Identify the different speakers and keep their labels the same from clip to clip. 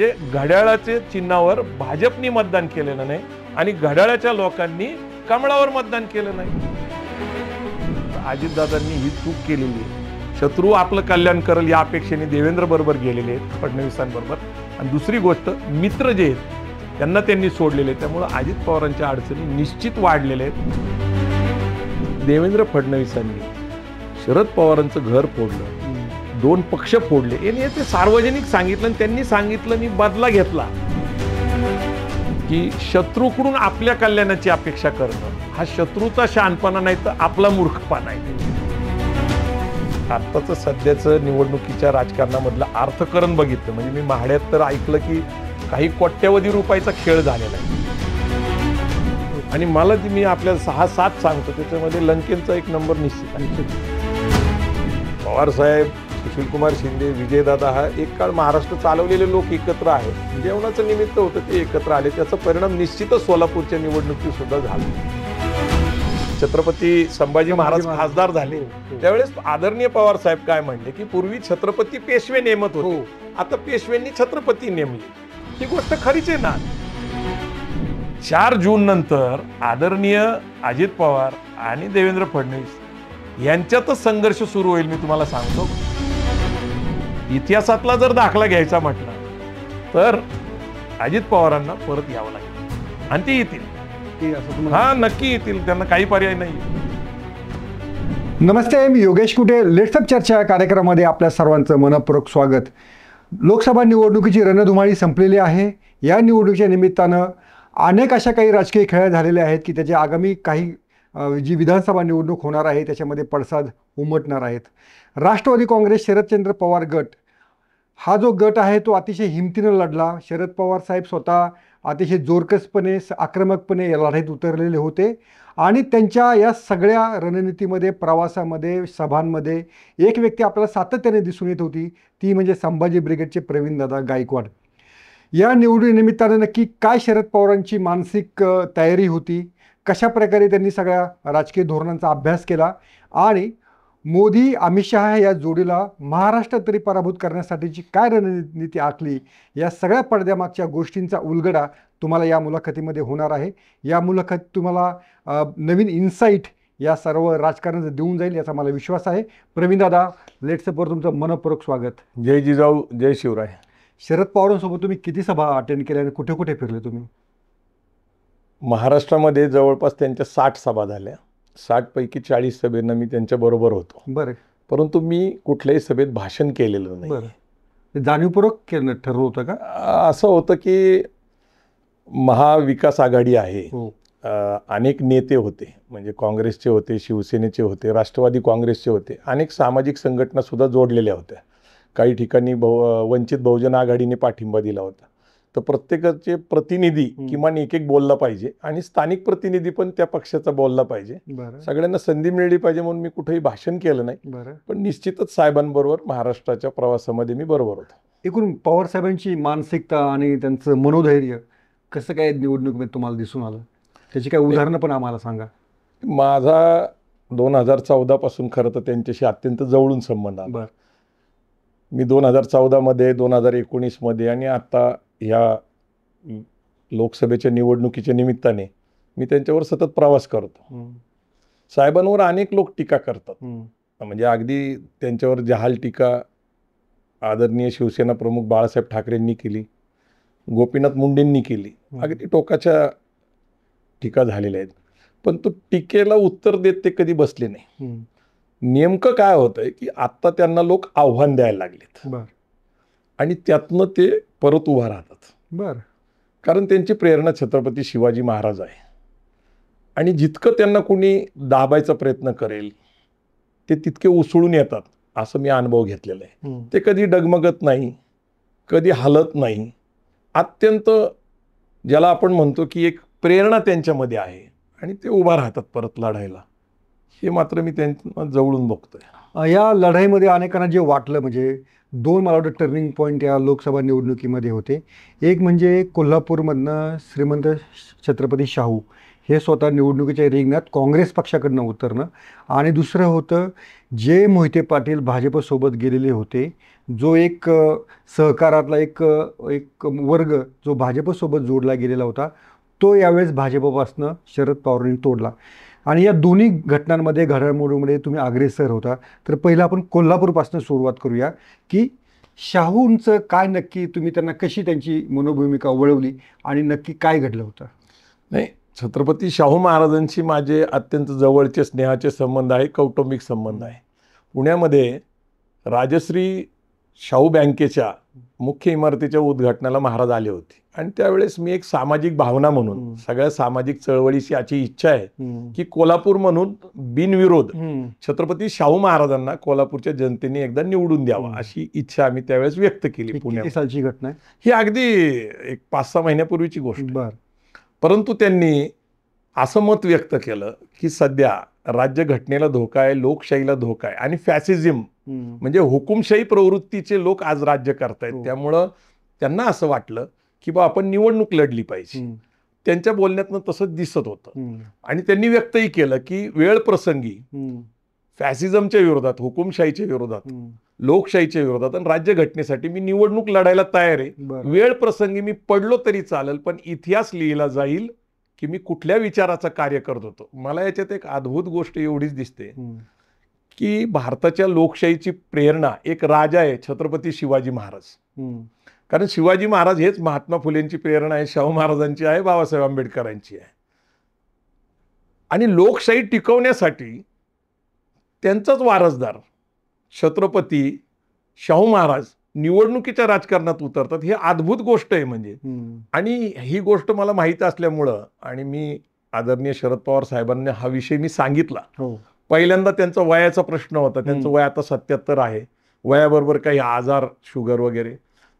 Speaker 1: म्हणजे घड्याळाचे चिन्हावर भाजपनी मतदान केलेलं नाही आणि घड्याळाच्या लोकांनी कमळावर मतदान केलं नाही अजितदादांनी ही चूक केलेली आहे शत्रू आपलं कल्याण करेल या अपेक्षेने देवेंद्र बरोबर गेलेले आहेत फडणवीसांबरोबर आणि दुसरी गोष्ट मित्र जे आहेत त्यांना त्यांनी सोडलेले त्यामुळं अजित पवारांच्या अडचणी निश्चित वाढलेल्या आहेत देवेंद्र फडणवीसांनी शरद पवारांचं घर फोडलं दोन पक्ष फोडले याने ते सार्वजनिक सांगितलं आणि त्यांनी सांगितलं मी बदला घेतला की शत्रूकडून आपल्या कल्याणाची अपेक्षा करणं हा शत्रूचा शहाणपणा नाही तर आपला मूर्खपणा आहे आत्ताचं सध्याचं निवडणुकीच्या राजकारणामधलं अर्थकरण बघितलं म्हणजे मी महाड्यात तर ऐकलं की काही कोट्यवधी रुपयाचा खेळ झालेला आहे आणि मला ती मी आपल्याला सहा सात सांगतो त्याच्यामध्ये लंकेनचा एक नंबर निश्चित आहे पवार साहेब सुशीलकुमार शिंदे विजयदादा हा एक काळ महाराष्ट्र चालवलेले लोक एकत्र आहेत जेवणाचं निमित्त होतं ते एकत्र आले त्याचा परिणाम निश्चितच सोलापूरच्या निवडणुकीत सुद्धा झाला छत्रपती संभाजी महाराज खासदार झाले हो, हो. त्यावेळेस आदरणीय पवार साहेब काय म्हणले की पूर्वी छत्रपती पेशवे नेमत होते हो. आता पेशव्यांनी छत्रपती नेमले ही गोष्ट खरीच आहे ना चार जून नंतर आदरणीय अजित पवार आणि देवेंद्र फडणवीस यांच्यातच संघर्ष सुरू होईल मी तुम्हाला सांगतो इतिहासातला जर दाखला घ्यायचा म्हटला तर अजित पवारांना परत यावं लागेल आणि ते येतील हा नक्की येतील त्यांना काही पर्याय नाही
Speaker 2: नमस्ते मी योगेश कुटे लेट्सअप चर्चा या कार्यक्रमामध्ये आपल्या सर्वांचं मनपूर्वक स्वागत लोकसभा निवडणुकीची रणधुमाळी संपलेली आहे या निवडणुकीच्या निमित्तानं अनेक अशा काही राजकीय खेळ झालेल्या आहेत की त्याचे आगामी काही जी विधानसभा निवडणूक होणार आहे त्याच्यामध्ये पडसाद उमटणार आहेत राष्ट्रवादी काँग्रेस शरदचंद्र पवार गट हा जो गट आहे तो अतिशय हिमतीनं लढला शरद पवार साहेब स्वतः अतिशय जोरकसपणे आक्रमकपणे या लढाईत उतरलेले होते आणि त्यांच्या या सगळ्या रणनीतीमध्ये प्रवासामध्ये सभांमध्ये एक व्यक्ती आपल्याला सातत्याने दिसून येत होती ती म्हणजे संभाजी ब्रिगेडचे प्रवीणदादा गायकवाड या निवडीनिमित्तानं नक्की काय शरद पवारांची मानसिक तयारी होती कशा प्रकारे त्यांनी सगळ्या राजकीय धोरणांचा अभ्यास केला आणि मोदी अमित शहा या जोडीला महाराष्ट्र तरी पराभूत करण्यासाठीची काय रणनीती आखली या सगळ्या पडद्यामागच्या गोष्टींचा उलगडा तुम्हाला या मुलाखतीमध्ये होणार आहे या मुलाखत तुम्हाला नवीन इन्साईट या सर्व राजकारण देऊन जाईल याचा मला विश्वास आहे प्रवीण दादा लेट्सअपवर तुमचं मनपूर्वक स्वागत जय जिजाऊ जय शिवराय शरद पवारांसोबत तुम्ही किती सभा अटेंड केल्या आणि कुठे कुठे फिरले तुम्ही महाराष्ट्रामध्ये जवळपास
Speaker 1: त्यांच्या साठ सभा झाल्या पैकी चाळीस सभेंना मी त्यांच्याबरोबर होतो बरं परंतु मी कुठल्याही सभेत भाषण केलेलं
Speaker 2: नाही जाणीवपूर्वक केलं ठरवलं होतं का
Speaker 1: असं होतं की महाविकास आघाडी आहे हो. अनेक नेते होते म्हणजे काँग्रेसचे होते शिवसेनेचे होते राष्ट्रवादी काँग्रेसचे होते अनेक सामाजिक संघटना सुद्धा जोडलेल्या होत्या काही ठिकाणी बहु वंचित बहुजन आघाडीने पाठिंबा दिला होता तर प्रत्येकाचे प्रतिनिधी किमान एक एक बोलला पाहिजे आणि स्थानिक प्रतिनिधी पण त्या पक्षाचा बोलला पाहिजे सगळ्यांना संधी मिळली पाहिजे म्हणून मी कुठेही भाषण केलं नाही पण निश्चितच
Speaker 2: साहेबांबरोबर महाराष्ट्राच्या प्रवासामध्ये मी बरोबर होतो एकूण पवार साहेबांची मानसिकता आणि त्यांचं मनोधैर्य कसं काय निवडणुकीमध्ये तुम्हाला दिसून आलं त्याची काय उदाहरणं पण आम्हाला सांगा
Speaker 1: माझा दोन हजार पासून खरं तर त्यांच्याशी अत्यंत जवळून संबंध आला मी दोन हजार चौदामध्ये दोन हजार एकोणीसमध्ये आणि आता या लोकसभेच्या निवडणुकीच्या निमित्ताने मी त्यांच्यावर सतत प्रवास करतो साहेबांवर अनेक लोक टीका करतात म्हणजे अगदी त्यांच्यावर जहाल टीका आदरणीय शिवसेना प्रमुख बाळासाहेब ठाकरेंनी केली गोपीनाथ मुंडेंनी केली अगदी टोकाच्या टीका झालेल्या आहेत पण तो टीकेला उत्तर देत ते कधी बसले नाही नेमकं काय होतंय की आत्ता त्यांना लोक आव्हान द्यायला लागलेत आणि त्यातनं ते परत उभा राहतात बरं कारण त्यांची प्रेरणा छत्रपती शिवाजी महाराज आहे आणि जितकं त्यांना कोणी दाबायचा प्रयत्न करेल ते तितके उसळून येतात असं मी अनुभव घेतलेला आहे ते कधी डगमगत नाही कधी हलत नाही अत्यंत ज्याला आपण म्हणतो की एक प्रेरणा त्यांच्यामध्ये आहे आणि
Speaker 2: ते उभा राहतात परत लढायला हे मात्र मी त्यांना जवळून बघतोय या लढाईमध्ये अनेकांना जे वाटलं म्हणजे दोन मला वाटतं टर्निंग पॉईंट या लोकसभा निवडणुकीमध्ये होते एक म्हणजे कोल्हापूरमधनं श्रीमंत छत्रपती शाहू हे स्वतः निवडणुकीच्या रिंगणात काँग्रेस पक्षाकडनं उतरणं आणि दुसरं होतं जे मोहिते पाटील भाजपसोबत गेलेले होते जो एक सहकारातला एक एक वर्ग जो भाजपसोबत जोडला गेलेला होता तो यावेळेस भाजपपासनं शरद पवारांनी तोडला आणि या दोन्ही घटनांमध्ये घडामोडीमध्ये तुम्ही अग्रेसर होता तर पहिलं आपण कोल्हापूरपासून सुरुवात करूया की शाहूंचं काय नक्की तुम्ही त्यांना कशी त्यांची मनोभूमिका वळवली आणि नक्की काय घडलं होतं नाही छत्रपती शाहू
Speaker 1: महाराजांशी माझे अत्यंत जवळचे स्नेहाचे संबंध आहे कौटुंबिक संबंध आहे पुण्यामध्ये राजश्री शाहू बँकेच्या मुख्य इमारतीच्या उद्घाटनाला महाराज आले होते आणि त्यावेळेस मी एक सामाजिक भावना म्हणून सगळ्या सामाजिक चळवळीची याची इच्छा आहे की कोल्हापूर म्हणून बिनविरोध छत्रपती शाहू महाराजांना कोल्हापूरच्या जनतेने एकदा निवडून द्यावा अशी इच्छा आम्ही त्यावेळेस व्यक्त केली पुण्याची घटना ही अगदी एक पाच सहा महिन्यापूर्वीची गोष्ट परंतु त्यांनी असं मत व्यक्त केलं की सध्या राज्य घटनेला धोका आहे लोकशाहीला धोका आहे आणि फॅसिझम म्हणजे हुकुमशाही प्रवृत्तीचे लोक आज राज्य करतायत हो. त्यामुळं त्यांना असं वाटलं की बा आपण निवडणूक लढली पाहिजे त्यांच्या बोलण्यातनं तसं दिसत होतं आणि त्यांनी व्यक्तही केलं की वेळ प्रसंगी फॅसिझमच्या विरोधात हुकुमशाहीच्या विरोधात लोकशाहीच्या विरोधात आणि राज्य घटनेसाठी मी निवडणूक लढायला तयार आहे वेळ प्रसंगी मी पडलो तरी चालेल पण इतिहास लिहिला जाईल की मी कुठल्या विचाराचं कार्य करत होतो मला याच्यात एक अद्भुत गोष्ट एवढीच दिसते की भारताच्या लोकशाहीची प्रेरणा एक राजा आहे छत्रपती शिवाजी महाराज कारण शिवाजी महाराज हेच महात्मा फुलेंची प्रेरणा आहे शाहू महाराजांची आहे बाबासाहेब आंबेडकरांची आहे आणि लोकशाही टिकवण्यासाठी त्यांचाच वारसदार छत्रपती शाहू महाराज निवडणुकीच्या राजकारणात उतरतात ही अद्भुत गोष्ट आहे म्हणजे आणि ही गोष्ट मला माहीत असल्यामुळं आणि मी आदरणीय शरद पवार साहेबांनी हा विषय मी सांगितला हो. पहिल्यांदा त्यांचा वयाचा प्रश्न होता त्यांचं वय आता सत्याहत्तर आहे वयाबरोबर काही आजार शुगर वगैरे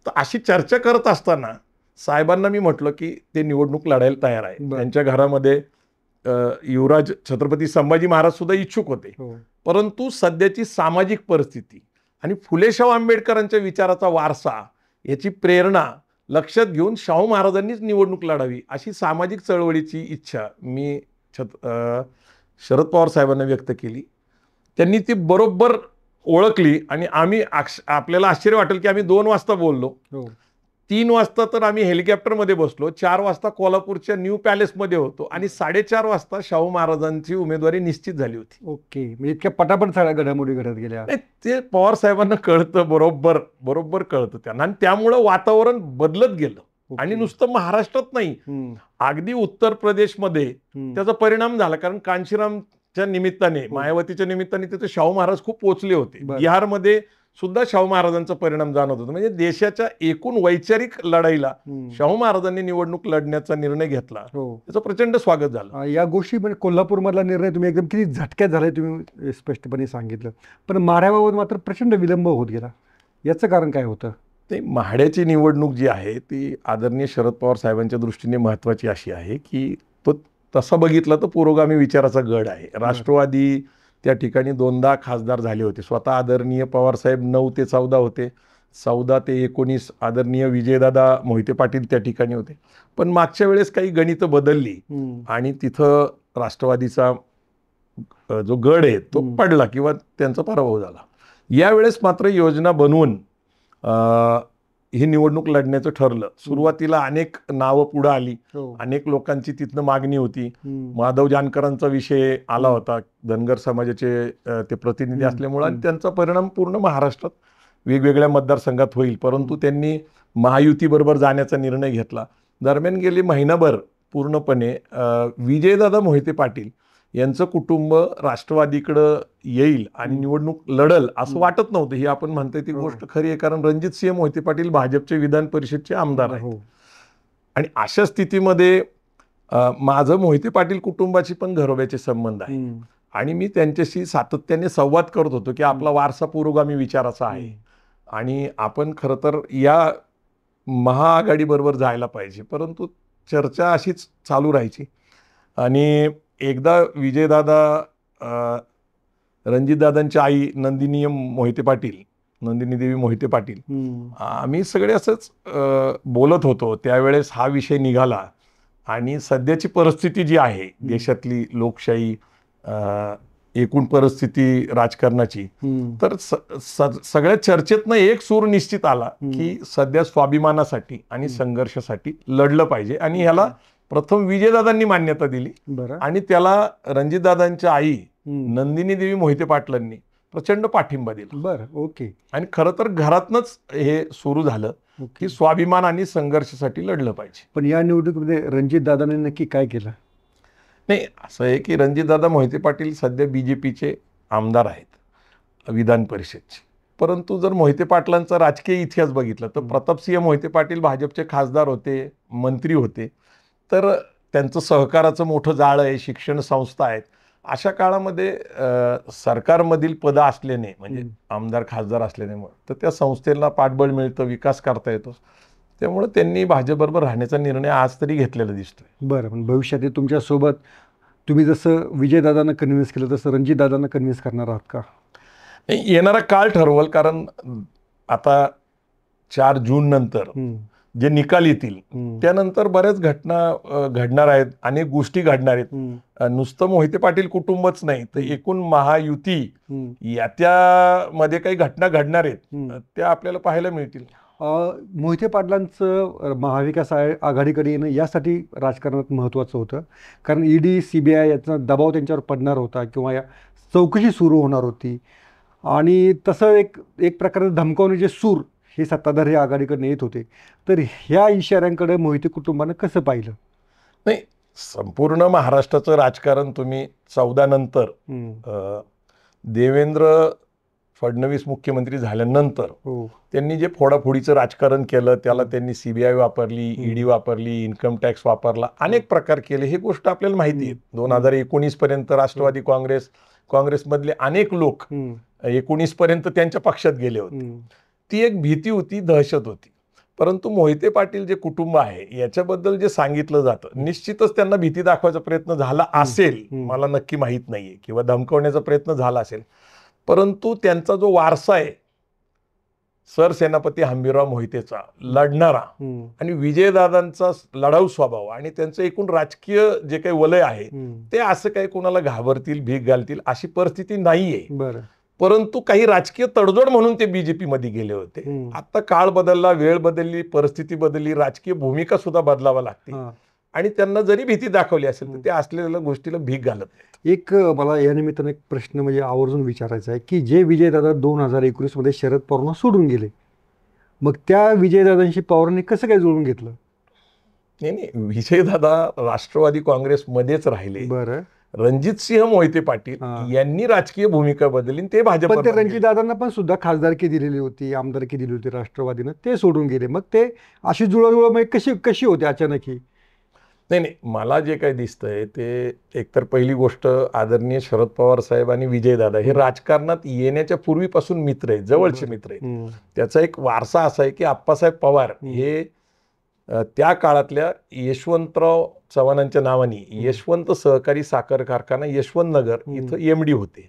Speaker 1: तर अशी चर्चा करत असताना साहेबांना मी म्हटलं की ते निवडणूक लढायला तयार आहे त्यांच्या घरामध्ये युवराज छत्रपती संभाजी महाराज सुद्धा इच्छुक होते हो. परंतु सध्याची सामाजिक परिस्थिती आणि फुले शाहू आंबेडकरांच्या विचाराचा वारसा याची प्रेरणा लक्षात घेऊन शाहू महाराजांनीच निवडणूक लढावी अशी सामाजिक चळवळीची इच्छा मी छत शरद पवार साहेबांना व्यक्त केली त्यांनी ती बरोबर ओळखली आणि आम्ही आपल्याला आश्चर्य वाटेल की आम्ही दोन वाजता बोललो हो. तीन वाजता तर आम्ही हेलिकॉप्टरमध्ये बसलो चार वाजता कोल्हापूरच्या न्यू पॅलेसमध्ये होतो आणि साडेचार वाजता शाहू महाराजांची उमेदवारी निश्चित झाली होती
Speaker 2: ओके म्हणजे
Speaker 1: इतक्या पटापट सगळ्या घडामोडी घडत गेल्या ते पवार साहेबांना कळतं बरोबर बरोबर कळतं त्यांना आणि त्यामुळं वातावरण बदलत गेलं आणि नुसतं महाराष्ट्रात नाही अगदी उत्तर प्रदेशमध्ये त्याचा परिणाम झाला कारण कांशीरामच्या निमित्ताने हो. मायावतीच्या निमित्ताने तिथे शाहू महाराज खूप पोचले होते बिहारमध्ये सुद्धा शाहू महाराजांचा परिणाम जाणवत होता म्हणजे देशाच्या एकूण वैचारिक लढाईला शाहू महाराजांनी निवडणूक लढण्याचा निर्णय घेतला हो. त्याचं प्रचंड स्वागत
Speaker 2: झालं या गोष्टी म्हणजे कोल्हापूरमधला निर्णय तुम्ही एकदम किती झटक्यात झालाय तुम्ही स्पष्टपणे सांगितलं पण माढ्याबाबत मात्र प्रचंड विलंब होत गेला याचं कारण काय होतं
Speaker 1: ते म्हाड्याची निवडणूक जी आहे ती आदरणीय शरद पवार साहेबांच्या दृष्टीने महत्त्वाची अशी आहे की तो तसं बघितलं तर पुरोगामी विचाराचा गड आहे राष्ट्रवादी त्या ठिकाणी दोनदा खासदार झाले होते स्वतः आदरणीय पवारसाहेब नऊ ते चौदा होते चौदा ते एकोणीस आदरणीय विजयदादा मोहिते पाटील त्या ठिकाणी होते पण मागच्या वेळेस काही गणितं बदलली आणि तिथं राष्ट्रवादीचा जो गड आहे तो पडला किंवा त्यांचा पराभव झाला यावेळेस मात्र योजना बनवून ही निवडणूक लढण्याचं ठरलं सुरुवातीला अनेक नावं पुढे आली हो. अनेक लोकांची तिथनं मागणी होती माधव जानकरांचा विषय आला होता धनगर समाजाचे ते प्रतिनिधी असल्यामुळे आणि त्यांचा परिणाम पूर्ण महाराष्ट्रात वेगवेगळ्या मतदारसंघात होईल परंतु त्यांनी महायुतीबरोबर जाण्याचा निर्णय घेतला दरम्यान गेले महिनाभर पूर्णपणे विजयदादा मोहिते पाटील यांचं कुटुंब राष्ट्रवादीकडं येईल आणि निवडणूक लढल असं वाटत नव्हतं ही आपण म्हणतोय ती हो. गोष्ट खरी आहे कारण रणजित सिंह मोहिते पाटील भाजपचे विधान परिषदचे आमदार आहेत हो. आणि अशा स्थितीमध्ये माझं मोहिते पाटील कुटुंबाशी पण घरोब्याचे संबंध आहे आणि मी त्यांच्याशी सातत्याने संवाद करत होतो की आपला वारसा पुरोगामी विचाराचा आहे आणि आपण खरं तर या महाआघाडीबरोबर जायला पाहिजे परंतु चर्चा अशीच चालू राहायची आणि एकदा विजयदादा रणजितदादांच्या आई नंदिनी मोहिते पाटील नंदिनी देवी मोहिते पाटील आम्ही सगळे असंच बोलत होतो त्यावेळेस हा विषय निघाला आणि सध्याची परिस्थिती जी आहे देशातली लोकशाही एकूण परिस्थिती राजकारणाची तर सगळ्या चर्चेतनं एक सूर निश्चित आला की सध्या स्वाभिमानासाठी आणि संघर्षासाठी लढलं पाहिजे आणि ह्याला प्रथम विजयदादांनी मान्यता दिली बरं आणि त्याला रणजितदादांच्या आई नंदिनी देवी मोहिते पाटलांनी प्रचंड पाठिंबा दिला बरं ओके आणि खरं तर घरातनच हे सुरू झालं की स्वाभिमान आणि संघर्षासाठी
Speaker 2: लढलं पाहिजे पण या निवडणुकीमध्ये दादांनी नक्की काय केलं
Speaker 1: नाही असं आहे की रणजितदादा मोहिते पाटील सध्या बी जे पीचे आमदार आहेत विधान परिषदचे परंतु जर मोहिते पाटलांचा राजकीय इतिहास बघितला तर प्रतापसिंह मोहिते पाटील भाजपचे खासदार होते मंत्री होते तर त्यांचं सहकाराचं मोठं जाळं आहे शिक्षण संस्था आहेत अशा काळामध्ये सरकारमधील पदं असल्याने म्हणजे आमदार खासदार असल्याने तर त्या संस्थेला पाठबळ मिळतं विकास करता येतो त्यामुळे त्यांनी भाजपबरोबर राहण्याचा निर्णय आज तरी घेतलेला दिसतोय
Speaker 2: बरं पण भविष्यात तुमच्यासोबत तुम्ही जसं विजयदादांना कन्व्हिन्स केलं तसं रणजितदादांना कन्व्हिन्स करणार आहात का
Speaker 1: येणारा काळ
Speaker 2: ठरवल कारण आता चार जून नंतर जे निकाल
Speaker 1: येतील त्यानंतर बऱ्याच घटना घडणार आहेत अनेक गोष्टी घडणार आहेत नुसतं मोहिते पाटील कुटुंबच नाही तर एकूण महायुती त्यामध्ये काही घटना घडणार आहेत त्या आपल्याला पाहायला मिळतील
Speaker 2: मोहिते पाटलांचं महाविकास आघाडीकडे येणं यासाठी राजकारणात महत्त्वाचं होतं कारण ईडी सी बी आय याचा दबाव त्यांच्यावर पडणार होता किंवा या चौकशी सुरू होणार होती आणि तसं एक एक प्रकारे जे सूर हे सत्ताधारी आघाडीकडे येत होते तर ह्या इशाऱ्यांकडे मोहिते कुटुंबानं कसं पाहिलं
Speaker 1: नाही संपूर्ण महाराष्ट्राचं राजकारण तुम्ही चौदा नंतर देवेंद्र फडणवीस मुख्यमंत्री झाल्यानंतर हो. त्यांनी जे फोडाफोडीचं राजकारण केलं त्याला त्यांनी सीबीआय वापरली ईडी वापरली इन्कम टॅक्स वापरला अनेक प्रकार केले हे गोष्ट आपल्याला माहिती आहे दोन हजार एकोणीस पर्यंत राष्ट्रवादी काँग्रेस काँग्रेसमधले अनेक लोक एकोणीस पर्यंत त्यांच्या पक्षात गेले होते ती एक भीती होती दहशत होती परंतु मोहिते पाटील जे कुटुंब आहे याच्याबद्दल जे सांगितलं जातं निश्चितच त्यांना भीती दाखवायचा प्रयत्न झाला असेल मला नक्की माहीत नाहीये किंवा धमकवण्याचा प्रयत्न झाला असेल परंतु त्यांचा जो वारसा आहे सरसेनापती हंबीरराव मोहितेचा लढणारा आणि विजयदादांचा लढाऊ स्वभाव आणि त्यांचं एकूण राजकीय जे काही वलय आहे ते असं काही कोणाला घाबरतील भीक घालतील अशी परिस्थिती नाहीये परंतु काही राजकीय तडजोड म्हणून ते बीजेपी मध्ये गेले होते आता काळ बदलला वेळ बदलली परिस्थिती बदलली राजकीय भूमिका सुद्धा बदलावा लागते आणि त्यांना जरी भीती दाखवली असेल तर ते असलेल्या गोष्टीला भीक
Speaker 2: घालत एक मला या निमित्तानं एक प्रश्न म्हणजे आवर्जून विचारायचा आहे की जे विजयदादा दोन हजार मध्ये शरद पवारांना सोडून गेले मग त्या विजयदादांशी पवारांनी कसं काय जुळून घेतलं
Speaker 1: नाही नाही विजयदादा राष्ट्रवादी काँग्रेसमध्येच राहिले बरं सिंह मोहिते पाटील यांनी राजकीय भूमिका बदलली ते भाजप
Speaker 2: रणजितदादांना पण सुद्धा खासदारकी दिलेली होती आमदारकी दिली होती राष्ट्रवादीनं ते सोडून गेले मग ते अशी जुळजुळ म्हणजे कशी कशी होते अचानक ही
Speaker 1: नाही नाही मला जे काय दिसतंय ते एकतर पहिली गोष्ट आदरणीय शरद पवार साहेब आणि विजयदादा हे राजकारणात येण्याच्या पूर्वीपासून मित्र आहेत जवळचे मित्र आहेत त्याचा एक वारसा असा आहे की आप्पासाहेब पवार हे त्या काळातल्या यशवंतराव चव्हाणांच्या नावाने यशवंत सहकारी साखर कारखाना यशवंत नगर इथं एम डी होते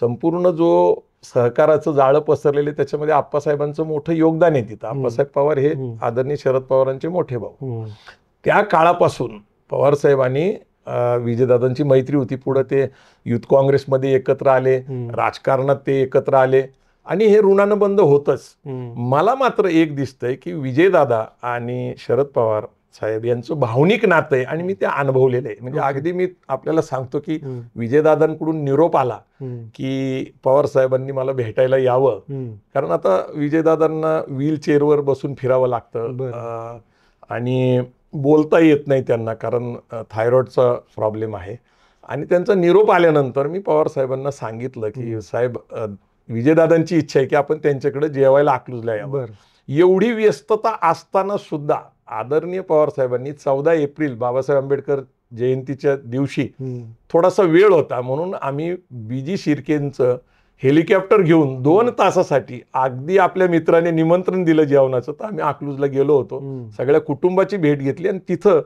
Speaker 1: संपूर्ण जो सहकाराचं जाळं पसरलेलं त्याच्यामध्ये आप्पासाहेबांचं मोठं योगदान आहे तिथं आप्पासाहेब पवार हे आदरणीय शरद पवारांचे मोठे भाऊ त्या काळापासून पवार साहेबांनी विजयदादांची मैत्री होती पुढे ते युथ काँग्रेसमध्ये एकत्र आले राजकारणात ते एकत्र आले आणि हे बंद होतच मला मात्र एक दिसतंय की विजयदादा आणि शरद पवार साहेब यांचं भावनिक नातं आहे आणि मी ते अनुभवलेलं आहे म्हणजे अगदी मी आपल्याला सांगतो की विजयदादांकडून निरोप आला की पवार साहेबांनी मला भेटायला यावं कारण आता विजयदादांना व्हीलचेअरवर बसून फिरावं लागतं आणि बोलता येत नाही त्यांना कारण थायरॉइडचा प्रॉब्लेम आहे आणि त्यांचा निरोप आल्यानंतर मी पवार साहेबांना सांगितलं की साहेब विजयदादांची इच्छा आहे की आपण त्यांच्याकडे जेवायला आकलूजला या एवढी व्यस्तता असताना सुद्धा आदरणीय पवार साहेबांनी चौदा एप्रिल बाबासाहेब आंबेडकर जयंतीच्या दिवशी थोडासा वेळ होता म्हणून आम्ही बीजी शिर्केंचं हेलिकॉप्टर घेऊन दोन तासासाठी अगदी आपल्या मित्राने निमंत्रण दिलं जेवणाचं तर आम्ही अकलूजला गेलो होतो सगळ्या कुटुंबाची भेट घेतली आणि तिथं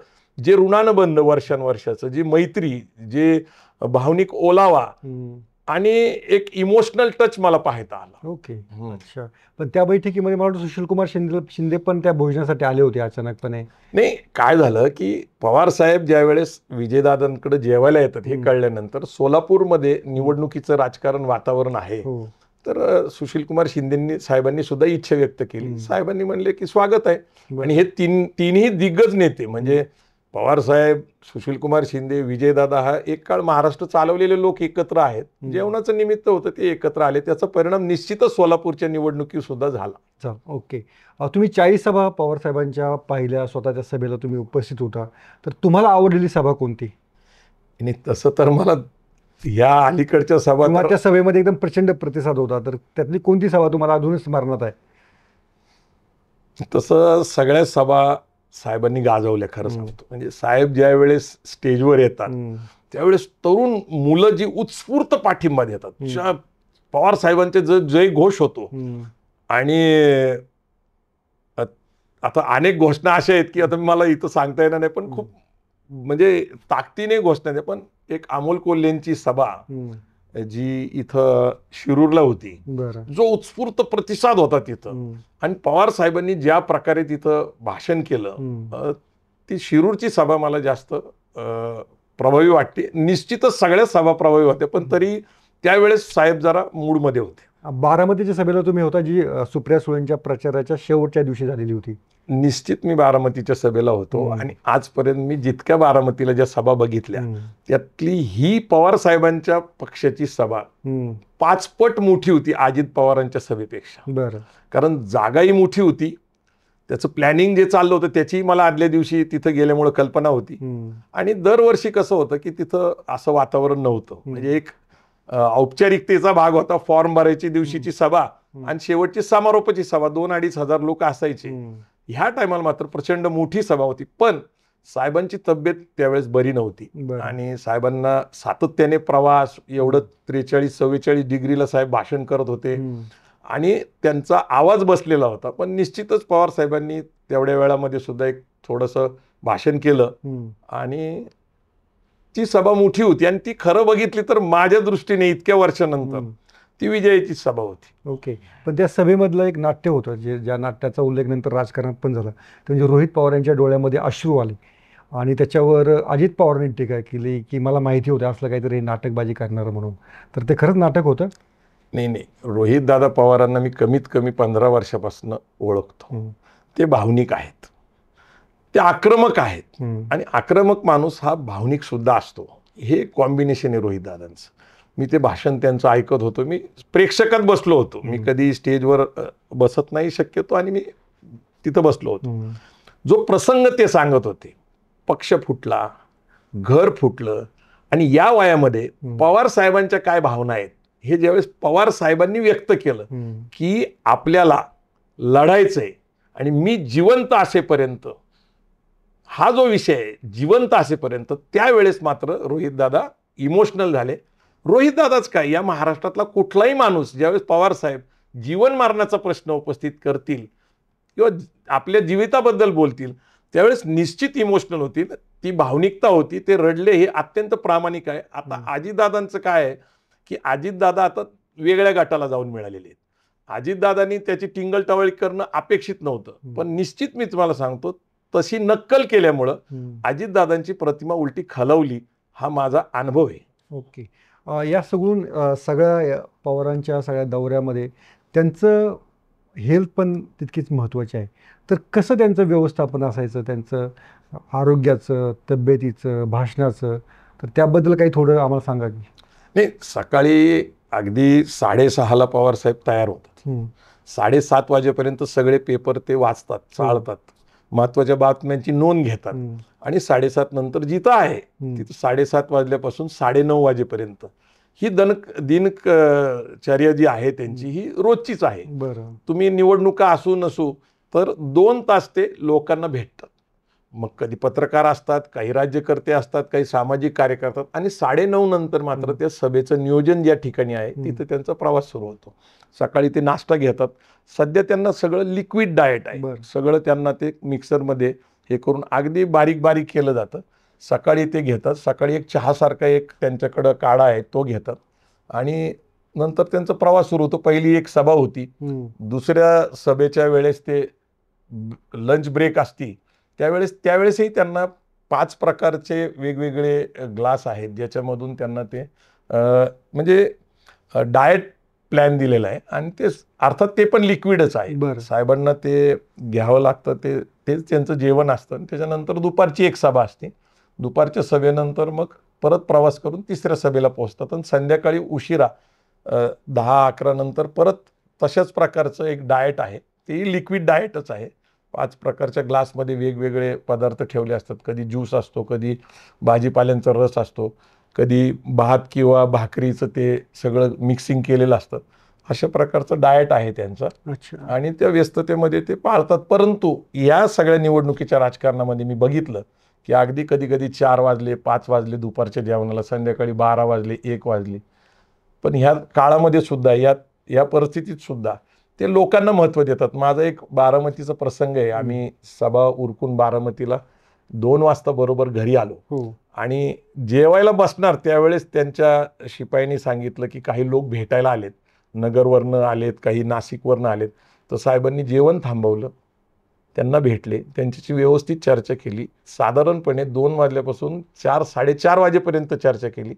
Speaker 1: जे ऋणानुबंध वर्षानुवर्षाचं जी मैत्री जे भावनिक ओलावा आणि एक इमोशनल टच मला पाहता
Speaker 2: आला ओके अच्छा पण त्या बैठकीमध्ये मला वाटतं सुशील कुमार शिंदे शिंदे पण त्या भोजनासाठी आले होते अचानकपणे
Speaker 1: नाही काय झालं की पवार साहेब ज्या वेळेस विजयदादांकडे जेवायला येतात हे कळल्यानंतर सोलापूरमध्ये निवडणुकीचं राजकारण वातावरण आहे हो. तर सुशील कुमार शिंदेंनी साहेबांनी सुद्धा इच्छा व्यक्त केली साहेबांनी म्हणले की स्वागत आहे आणि हे तीन तीनही दिग्गज नेते म्हणजे पवारसाहेब सुशीलकुमार शिंदे विजयदादा हा एक काळ महाराष्ट्र चालवलेले लोक एकत्र आहेत जेवणाचं निमित्त होतं ते एकत्र आले त्याचा परिणाम निश्चितच सोलापूरच्या निवडणुकीसुद्धा झाला
Speaker 2: ओके तुम्ही चाळीस सभा पवारसाहेबांच्या पाहिल्या स्वतःच्या सभेला तुम्ही उपस्थित होता तर तुम्हाला आवडलेली सभा कोणती आणि तसं तर मला
Speaker 1: या अलीकडच्या सभा त्या
Speaker 2: सभेमध्ये एकदम प्रचंड प्रतिसाद होता तर त्यातली कोणती सभा तुम्हाला अजूनच स्मरणात आहे
Speaker 1: तसं सगळ्या सभा साहेबांनी गाजवल्या खरं सांगतो म्हणजे साहेब ज्या वेळेस स्टेजवर येतात त्यावेळेस तरुण मुलं जी उत्स्फूर्त पाठिंबा देतात पवार साहेबांचे जर जय घोष होतो आणि आता अनेक घोषणा अशा आहेत की आता मला इथं सांगता येणार नाही पण खूप म्हणजे ताकदीने घोषणा दे पण एक अमोल कोल्हेंची सभा जी इथं शिरूरला होती जो उत्स्फूर्त प्रतिसाद होता तिथं आणि पवार साहेबांनी ज्या प्रकारे तिथं भाषण केलं ती शिरूरची सभा मला जास्त प्रभावी वाटते निश्चितच सगळ्या सभा प्रभावी होत्या पण तरी त्यावेळेस साहेब जरा मूडमध्ये होते
Speaker 2: बारामतीच्या सभेला तुम्ही होता जी सुप्रिया सुळेंच्या प्रचाराच्या शेवटच्या दिवशी झालेली होती निश्चित मी बारामतीच्या
Speaker 1: सभेला होतो आणि आजपर्यंत मी जितक्या बारामतीला ज्या सभा बघितल्या त्यातली ही पवार साहेबांच्या पक्षाची सभा पाचपट मोठी होती अजित पवारांच्या सभेपेक्षा बरं कारण जागाही मोठी होती त्याचं प्लॅनिंग जे चाललं होतं त्याचीही मला आदल्या दिवशी तिथं गेल्यामुळे कल्पना होती आणि दरवर्षी कसं होतं की तिथं असं वातावरण नव्हतं म्हणजे एक औपचारिकतेचा भाग होता फॉर्म भरायची दिवशीची सभा आणि शेवटची समारोपाची सभा दोन अडीच हजार लोक असायची ह्या टायमाला मात्र प्रचंड मोठी सभा होती पण साहेबांची तब्येत त्यावेळेस बरी नव्हती आणि साहेबांना सातत्याने प्रवास एवढं त्रेचाळीस चव्वेचाळीस डिग्रीला साहेब भाषण करत होते आणि त्यांचा आवाज बसलेला होता पण निश्चितच पवार साहेबांनी तेवढ्या वेळामध्ये सुद्धा एक थोडस भाषण केलं आणि ती सभा मोठी होती आणि ती खरं बघितली तर माझ्या दृष्टीने इतक्या वर्षानंतर ती विजयाची सभा होती
Speaker 2: ओके पण त्या सभेमधलं एक नाट्य होतं जे ज्या नाट्याचा उल्लेख नंतर राजकारणात पण झाला ते म्हणजे रोहित पवार यांच्या डोळ्यामध्ये अश्रू आले आणि त्याच्यावर अजित पवारांनी टीका केली की मला माहिती होतं असलं काहीतरी नाटकबाजी करणारं म्हणून तर ते खरंच नाटक होतं
Speaker 1: नाही नाही रोहित दादा पवारांना मी कमीत कमी पंधरा वर्षापासून ओळखतो ते भावनिक आहेत ते आक्रमक आहेत आणि आक्रमक माणूस हा भावनिक सुद्धा असतो हे कॉम्बिनेशन आहे रोहित दादांचं मी ते भाषण त्यांचं ऐकत होतो मी प्रेक्षकात बसलो होतो मी कधी स्टेजवर बसत नाही शक्यतो आणि मी तिथं बसलो होतो जो प्रसंग ते सांगत होते पक्ष फुटला घर फुटलं आणि या वयामध्ये पवार साहेबांच्या काय भावना आहेत हे ज्यावेळेस पवार साहेबांनी व्यक्त केलं की आपल्याला लढायचंय आणि मी जिवंत असेपर्यंत हा जो विषय जिवंत असेपर्यंत त्यावेळेस मात्र रोहितदादा इमोशनल झाले रोहितदादाच काय या महाराष्ट्रातला कुठलाही माणूस ज्यावेळेस पवारसाहेब जीवन मारण्याचा प्रश्न उपस्थित करतील किंवा आपल्या जीविताबद्दल बोलतील त्यावेळेस निश्चित इमोशनल होतील ती भावनिकता होती ते रडले हे अत्यंत प्रामाणिक आहे आता आजीतदादांचं काय आहे की अजितदादा आता वेगळ्या गटाला जाऊन मिळालेले आहेत अजितदादांनी त्याची टिंगल करणं अपेक्षित नव्हतं पण निश्चित मी तुम्हाला सांगतो तशी नक्कल केल्यामुळं अजितदादांची प्रतिमा उलटी खालवली हा माझा अनुभव आहे
Speaker 2: ओके या सगळून सगळ्या पवारांच्या सगळ्या दौऱ्यामध्ये त्यांचं हेल्थ पण तितकीच महत्त्वाची आहे तर कसं त्यांचं व्यवस्थापन असायचं त्यांचं आरोग्याचं तब्येतीचं भाषणाचं तर त्याबद्दल काही थोडं आम्हाला सांगा की
Speaker 1: नाही सकाळी अगदी साडेसहाला पवारसाहेब तयार होतात साडेसात वाजेपर्यंत सगळे पेपर ते वाचतात चाळतात महत्वाच्या बातम्यांची नोंद घेतात आणि साडेसात नंतर जिथं आहे तिथं साडेसात वाजल्यापासून साडेनऊ वाजेपर्यंत ही दन दिनचर्या जी आहे त्यांची ही रोजचीच आहे तुम्ही निवडणुका असू नसू तर दोन तास ते लोकांना भेटतात मग कधी पत्रकार असतात काही राज्यकर्ते असतात काही सामाजिक कार्यकर्ता आणि साडेनऊ नंतर मात्र त्या सभेचं नियोजन ज्या ठिकाणी आहे तिथं त्यांचा प्रवास सुरू होतो सकाळी ते नाश्ता घेतात सध्या त्यांना सगळं लिक्विड डाएट आहे सगळं त्यांना ते मिक्सरमध्ये हे करून अगदी बारीक बारीक केलं जातं सकाळी ते घेतात सकाळी एक चहासारखा एक त्यांच्याकडं काढा आहे तो घेतात आणि नंतर त्यांचा प्रवास सुरू होतो पहिली एक सभा होती दुसऱ्या सभेच्या वेळेस ते लंच ब्रेक असती त्यावेळेस त्यावेळेसही त्यांना पाच प्रकारचे वेगवेगळे ग्लास आहेत ज्याच्यामधून त्यांना ते म्हणजे डाएट प्लॅन दिलेला आहे आणि ते अर्थात ते पण लिक्विडच आहे साहेबांना ते घ्यावं लागतं ते तेच त्यांचं जेवण असतं आणि त्याच्यानंतर दुपारची एक सभा असते दुपारच्या सभेनंतर मग परत प्रवास करून तिसऱ्या सभेला पोहोचतात आणि संध्याकाळी उशिरा दहा अकरानंतर नंतर परत तशाच प्रकारचं एक डाएट आहे ते लिक्विड डाएटच आहे पाच प्रकारच्या ग्लासमध्ये वेगवेगळे पदार्थ ठेवले असतात कधी ज्यूस असतो कधी भाजीपाल्यांचा रस असतो कधी भात किंवा भाकरीचं ते सगळं मिक्सिंग केलेलं असतं अशा प्रकारचं डाएट आहे अच्छा आणि त्या व्यस्ततेमध्ये ते पाळतात परंतु या सगळ्या निवडणुकीच्या राजकारणामध्ये मी बघितलं की अगदी कधी कधी चार वाजले पाच वाजले दुपारच्या जेवणाला संध्याकाळी बारा वाजले एक वाजले पण ह्या काळामध्ये सुद्धा या या परिस्थितीत सुद्धा ते लोकांना महत्त्व देतात माझा एक बारामतीचा प्रसंग आहे आम्ही सभा उरकून बारामतीला दोन वाजता बरोबर घरी आलो हो. आणि जेवायला बसणार त्यावेळेस त्यांच्या शिपाईने सांगितलं की काही लोक भेटायला आलेत नगरवरनं आलेत काही नाशिकवरनं आलेत तर साहेबांनी जेवण थांबवलं त्यांना भेटले त्यांच्याशी व्यवस्थित चर्चा केली साधारणपणे दोन वाजल्यापासून चार साडेचार वाजेपर्यंत चर्चा केली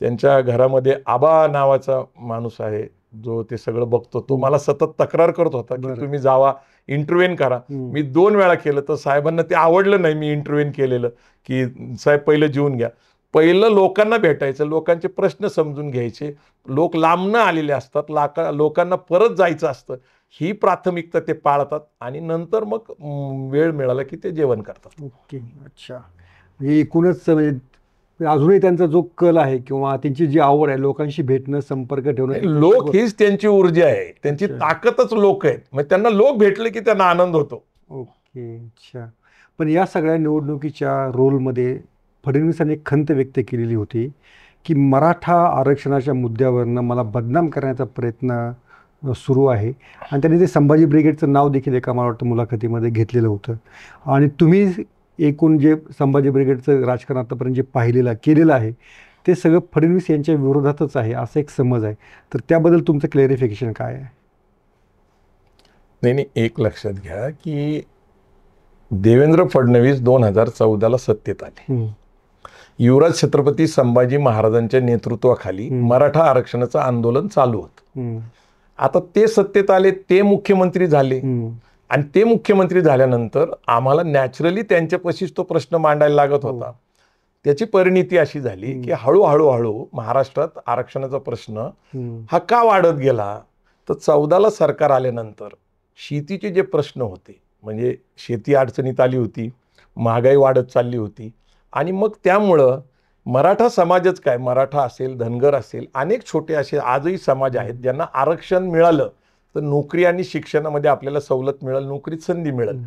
Speaker 1: त्यांच्या घरामध्ये आबा नावाचा माणूस आहे जो ते सगळं बघतो तो मला सतत तक्रार करत होता की तुम्ही जावा इंटरव्हेन करा मी दोन वेळा केलं तर साहेबांना ते आवडलं नाही मी इंटरव्हेन केलेलं की साहेब पहिलं जीवन घ्या पहिलं लोकांना भेटायचं लोकांचे प्रश्न समजून घ्यायचे लोक लांबनं आलेले असतात लाका लोकांना परत जायचं असतं ही प्राथमिकता ते पाळतात आणि नंतर मग वेळ मिळाला की ते जेवण
Speaker 2: करतात ओके अच्छा म्हणजे एकूणच म्हणजे म्हणजे अजूनही त्यांचा जो कल आहे किंवा त्यांची जी आवड आहे लोकांशी भेटणं संपर्क ठेवणं लोक हीच त्यांची ऊर्जा आहे त्यांची
Speaker 1: ताकदच लोक आहेत मग म्हणजे त्यांना लोक भेटले की त्यांना आनंद होतो
Speaker 2: ओके अच्छा पण या सगळ्या निवडणुकीच्या रोलमध्ये फडणवीसांनी खंत व्यक्त केलेली होती की मराठा आरक्षणाच्या मुद्द्यावरनं मला बदनाम करण्याचा प्रयत्न सुरू आहे आणि त्यांनी ते संभाजी ब्रिगेडचं नाव देखील एका मला वाटतं मुलाखतीमध्ये घेतलेलं होतं आणि तुम्ही एकूण जे संभाजी ब्रिगेडचं राजकारण आतापर्यंत जे पाहिलेलं केलेलं आहे ते सगळं फडणवीस यांच्या विरोधातच आहे असं एक समज आहे तर त्याबद्दल तुमचं क्लॅरिफिकेशन काय आहे
Speaker 1: नाही नाही एक लक्षात घ्या की देवेंद्र फडणवीस दोन हजार चौदाला सत्तेत आले युवराज छत्रपती संभाजी महाराजांच्या नेतृत्वाखाली मराठा आरक्षणाचं आंदोलन चालू होतं आता ते सत्तेत आले ते मुख्यमंत्री झाले आणि ते मुख्यमंत्री झाल्यानंतर आम्हाला नॅचरली त्यांच्यापाशीच तो प्रश्न मांडायला लागत हो. होता त्याची परिणिती अशी झाली की हळूहळू हळू महाराष्ट्रात आरक्षणाचा प्रश्न हा का वाढत गेला तर चौदाला सरकार आल्यानंतर शेतीचे जे प्रश्न होते म्हणजे शेती अडचणीत आली होती महागाई वाढत चालली होती आणि मग त्यामुळं मराठा समाजच काय मराठा असेल धनगर असेल अनेक छोटे असे आजही समाज आहेत ज्यांना आरक्षण मिळालं तर नोकरी आणि शिक्षणामध्ये आपल्याला सवलत मिळेल नोकरीत संधी मिळेल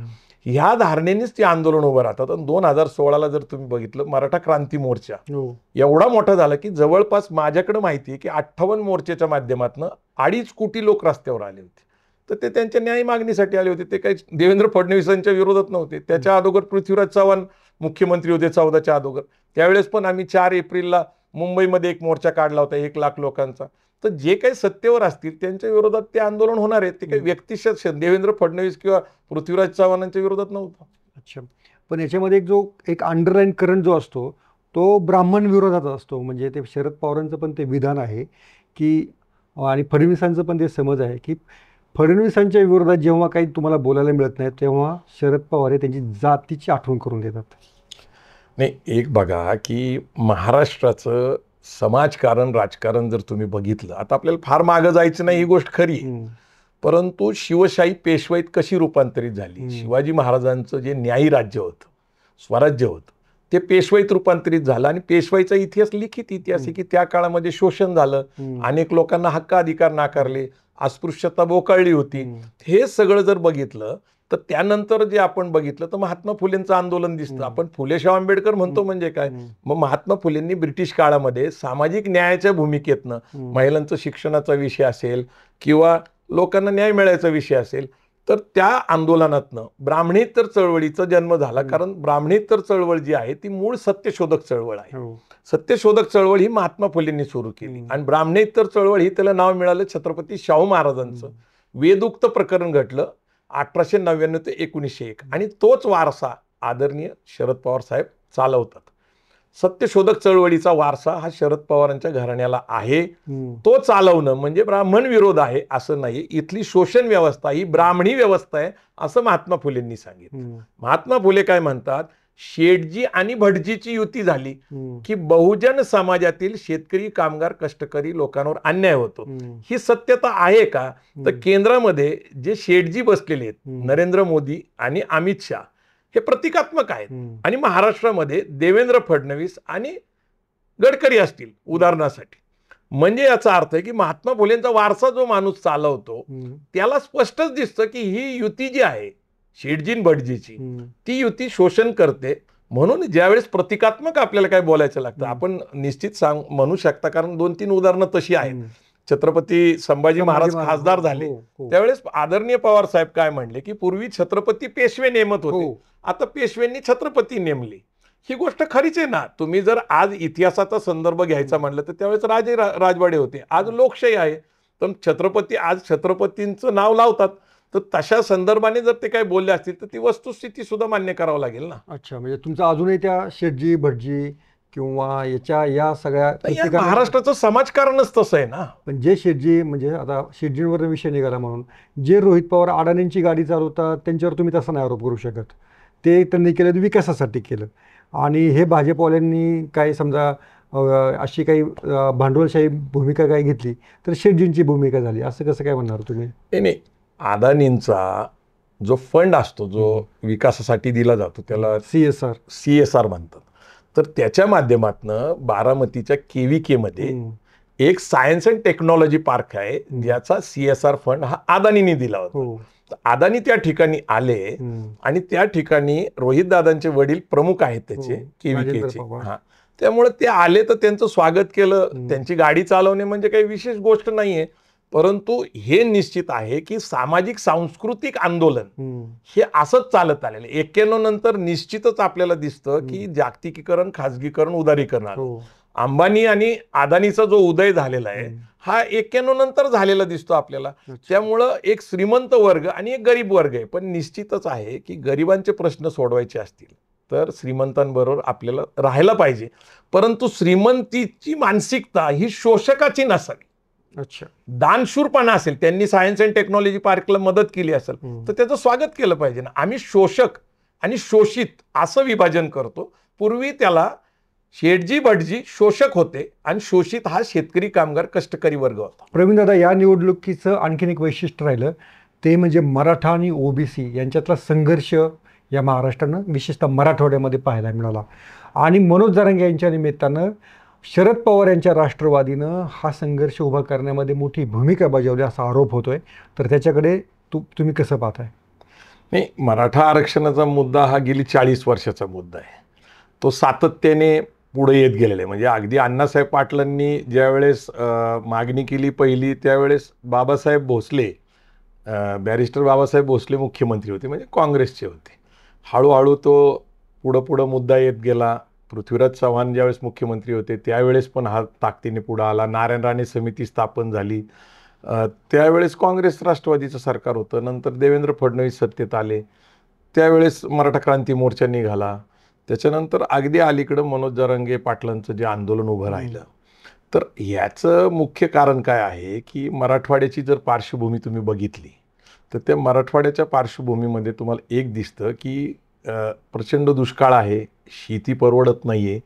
Speaker 1: ह्या धारणेनेच ते आंदोलन उभं राहतात आणि दोन हजार सोळाला जर तुम्ही बघितलं मराठा क्रांती मोर्चा हो. एवढा मोठा झाला की जवळपास माझ्याकडे माहिती आहे की अठ्ठावन्न मोर्चाच्या माध्यमातून अडीच कोटी लोक रस्त्यावर आले होते तर ते त्यांच्या न्याय मागणीसाठी आले होते ते काही देवेंद्र फडणवीसांच्या विरोधात नव्हते त्याच्या अगोदर पृथ्वीराज चव्हाण मुख्यमंत्री होते चौदाच्या अगोदर त्यावेळेस पण आम्ही चार एप्रिलला मुंबईमध्ये एक मोर्चा काढला होता एक लाख लोकांचा तर जे काही सत्तेवर असतील त्यांच्या विरोधात ते आंदोलन होणार आहे ते काही व्यक्तिशत देवेंद्र फडणवीस किंवा पृथ्वीराज चव्हाणांच्या विरोधात नव्हतं
Speaker 2: अच्छा पण याच्यामध्ये एक जो एक अंडरलाईन करंट जो असतो तो ब्राह्मण विरोधात असतो म्हणजे ते शरद पवारांचं पण ते विधान आहे की आणि फडणवीसांचं पण ते समज आहे की फडणवीसांच्या विरोधात जेव्हा काही तुम्हाला बोलायला मिळत नाही तेव्हा शरद पवार हे त्यांची जातीची आठवण करून देतात
Speaker 1: नाही एक बघा की महाराष्ट्राचं समाजकारण राजकारण जर तुम्ही बघितलं आता आपल्याला फार मागं जायचं नाही ही गोष्ट खरी परंतु शिवशाही पेशवाईत कशी रूपांतरित झाली शिवाजी महाराजांचं जे न्यायी राज्य होतं स्वराज्य होतं ते पेशवाईत रूपांतरित झालं आणि पेशवाईचा इतिहास लिखित इतिहास आहे की त्या काळामध्ये शोषण झालं अनेक लोकांना हक्क अधिकार नाकारले अस्पृश्यता बोकाळली होती हे सगळं जर बघितलं तर त्यानंतर जे आपण बघितलं तर महात्मा फुलेंचं आंदोलन दिसतं आपण फुलेशाह आंबेडकर म्हणतो म्हणजे काय मग महात्मा फुलेंनी ब्रिटिश काळामध्ये सामाजिक न्यायाच्या भूमिकेतनं महिलांचं शिक्षणाचा विषय असेल किंवा लोकांना न्याय मिळायचा विषय असेल तर त्या आंदोलनातनं ब्राह्मणेतर चळवळीचा जन्म झाला कारण ब्राह्मणेतर चळवळ जी आहे ती मूळ सत्यशोधक चळवळ आहे हो. सत्यशोधक चळवळ ही महात्मा फुलेंनी सुरू केली आणि ब्राह्मणेतर चळवळ ही त्याला नाव मिळालं छत्रपती शाहू महाराजांचं वेदुक्त प्रकरण घडलं अठराशे नव्याण्णव ते एकोणीसशे एक आणि तोच वारसा आदरणीय शरद पवार साहेब चालवतात सत्यशोधक चळवळीचा वारसा हा शरद पवारांच्या घराण्याला आहे तो चालवणं म्हणजे ब्राह्मण विरोध आहे असं नाही इथली शोषण व्यवस्था ही ब्राह्मणी व्यवस्था आहे असं महात्मा फुलेंनी सांगितलं महात्मा फुले काय म्हणतात शेटजी आणि भटजीची युती झाली की बहुजन समाजातील शेतकरी कामगार कष्टकरी लोकांवर अन्याय होतो ही सत्यता आहे का तर केंद्रामध्ये जे शेटजी बसलेले आहेत नरेंद्र मोदी आणि अमित शाह हे प्रतिकात्मक आहेत आणि महाराष्ट्रामध्ये देवेंद्र फडणवीस आणि गडकरी असतील उदाहरणासाठी म्हणजे याचा अर्थ आहे की महात्मा फुलेंचा वारसा जो माणूस चालवतो त्याला स्पष्टच दिसतं की ही युती जी आहे शेटजीन भटजीची ती युती शोषण करते म्हणून ज्यावेळेस प्रतिकात्मक आपल्याला काय बोलायचं लागतं आपण निश्चित सांग म्हणू शकता कारण दोन तीन उदाहरणं तशी आहेत छत्रपती संभाजी महाराज खासदार झाले हो, हो. त्यावेळेस आदरणीय पवार साहेब काय म्हणले की पूर्वी छत्रपती पेशवे नेमत होते हो. आता पेशवेंनी छत्रपती नेमले ही गोष्ट खरीच आहे ना तुम्ही जर आज इतिहासाचा संदर्भ घ्यायचा म्हणलं तर त्यावेळेस राजे राजवाडे होते आज लोकशाही आहे तर छत्रपती आज छत्रपतींचं नाव लावतात तर तशा संदर्भाने जर ते काही बोलले असतील तर ती वस्तुस्थिती सुद्धा मान्य करावं लागेल ना
Speaker 2: अच्छा म्हणजे तुमचा अजूनही त्या शेटजी भटजी किंवा याच्या या सगळ्या महाराष्ट्राचं समाजकारणच तसं आहे ना पण जे शेटजी म्हणजे आता शेटजींवर विषय निघाला म्हणून जे रोहित पवार अडाणींची गाडी चालवतात त्यांच्यावर तुम्ही तसा नाही आरोप करू शकत ते त्यांनी केलं विकासासाठी केलं आणि हे भाजपवाल्यांनी काय समजा अशी काही भांडवलशाही भूमिका काही घेतली तर शेटजींची भूमिका झाली असं कसं काय म्हणणार तुम्ही
Speaker 1: नाही अदानींचा जो फंड असतो जो विकासासाठी दिला जातो त्याला C S R C S R म्हणतात तर त्याच्या माध्यमातनं बारामतीच्या के मध्ये एक सायन्स अँड टेक्नॉलॉजी पार्क आहे ज्याचा सी एस आर फंड हा अदानीने दिला होता हो. अदानी त्या ठिकाणी आले आणि त्या ठिकाणी रोहित दादांचे वडील प्रमुख आहेत त्याचे के केचे हा त्यामुळे ते आले तर त्यांचं स्वागत केलं त्यांची गाडी चालवणे म्हणजे काही विशेष गोष्ट नाहीये परंतु हे निश्चित आहे की सामाजिक सांस्कृतिक आंदोलन हे असंच चालत आलेलं एक्क्याण्णव नंतर निश्चितच आपल्याला दिसतं की जागतिकीकरण खाजगीकरण उदारीकरण हो. अंबानी आणि अदानीचा जो उदय झालेला आहे हा एक्क्याण्णव नंतर झालेला दिसतो आपल्याला त्यामुळं एक श्रीमंत वर्ग आणि एक गरीब वर्ग आहे पण निश्चितच आहे की गरिबांचे प्रश्न सोडवायचे असतील तर श्रीमंतांबरोबर आपल्याला राहायला पाहिजे परंतु श्रीमंतीची मानसिकता ही शोषकाची नसावी अच्छा दानशूरपणा असेल त्यांनी सायन्स अँड टेक्नॉलॉजी पार्कला मदत केली असेल तर त्याचं स्वागत केलं पाहिजे ना आम्ही शोषक आणि शोषित असं विभाजन करतो पूर्वी त्याला शेटजी भटजी शोषक होते आणि शोषित हा शेतकरी कामगार कष्टकरी वर्ग होता
Speaker 2: प्रवीण दादा या निवडणुकीचं आणखीन एक वैशिष्ट्य राहिलं ते म्हणजे मराठा आणि ओबीसी यांच्यातला संघर्ष या महाराष्ट्रानं विशेषतः मराठवाड्यामध्ये पाहायला मिळाला आणि मनोज दरंग यांच्या निमित्तानं शरद पवार यांच्या राष्ट्रवादीनं हा संघर्ष उभा करण्यामध्ये मोठी भूमिका बजावली असा आरोप होतोय तर त्याच्याकडे तू तुम्ही कसं पाहताय
Speaker 1: नाही मराठा आरक्षणाचा मुद्दा हा गेली चाळीस वर्षाचा मुद्दा आहे तो सातत्याने पुढे येत गेलेला आहे म्हणजे अगदी अण्णासाहेब पाटलांनी ज्यावेळेस मागणी केली पहिली त्यावेळेस बाबासाहेब भोसले बॅरिस्टर बाबासाहेब भोसले मुख्यमंत्री होते म्हणजे काँग्रेसचे होते हळूहळू तो पुढं पुढं मुद्दा येत गेला पृथ्वीराज चव्हाण ज्यावेळेस मुख्यमंत्री होते त्यावेळेस पण हा ताकदीने पुढं आला नारायण राणे समिती स्थापन झाली त्यावेळेस काँग्रेस राष्ट्रवादीचं सरकार होतं नंतर देवेंद्र फडणवीस सत्तेत आले त्यावेळेस मराठा क्रांती मोर्चा निघाला त्याच्यानंतर अगदी अलीकडं मनोज जरंगे पाटलांचं जे आंदोलन उभं राहिलं तर याचं मुख्य कारण काय आहे की मराठवाड्याची जर पार्श्वभूमी तुम्ही बघितली तर त्या मराठवाड्याच्या पार्श्वभूमीमध्ये तुम्हाला एक दिसतं की प्रचंड दुष्काळ आहे शेती परवडत नाही आहे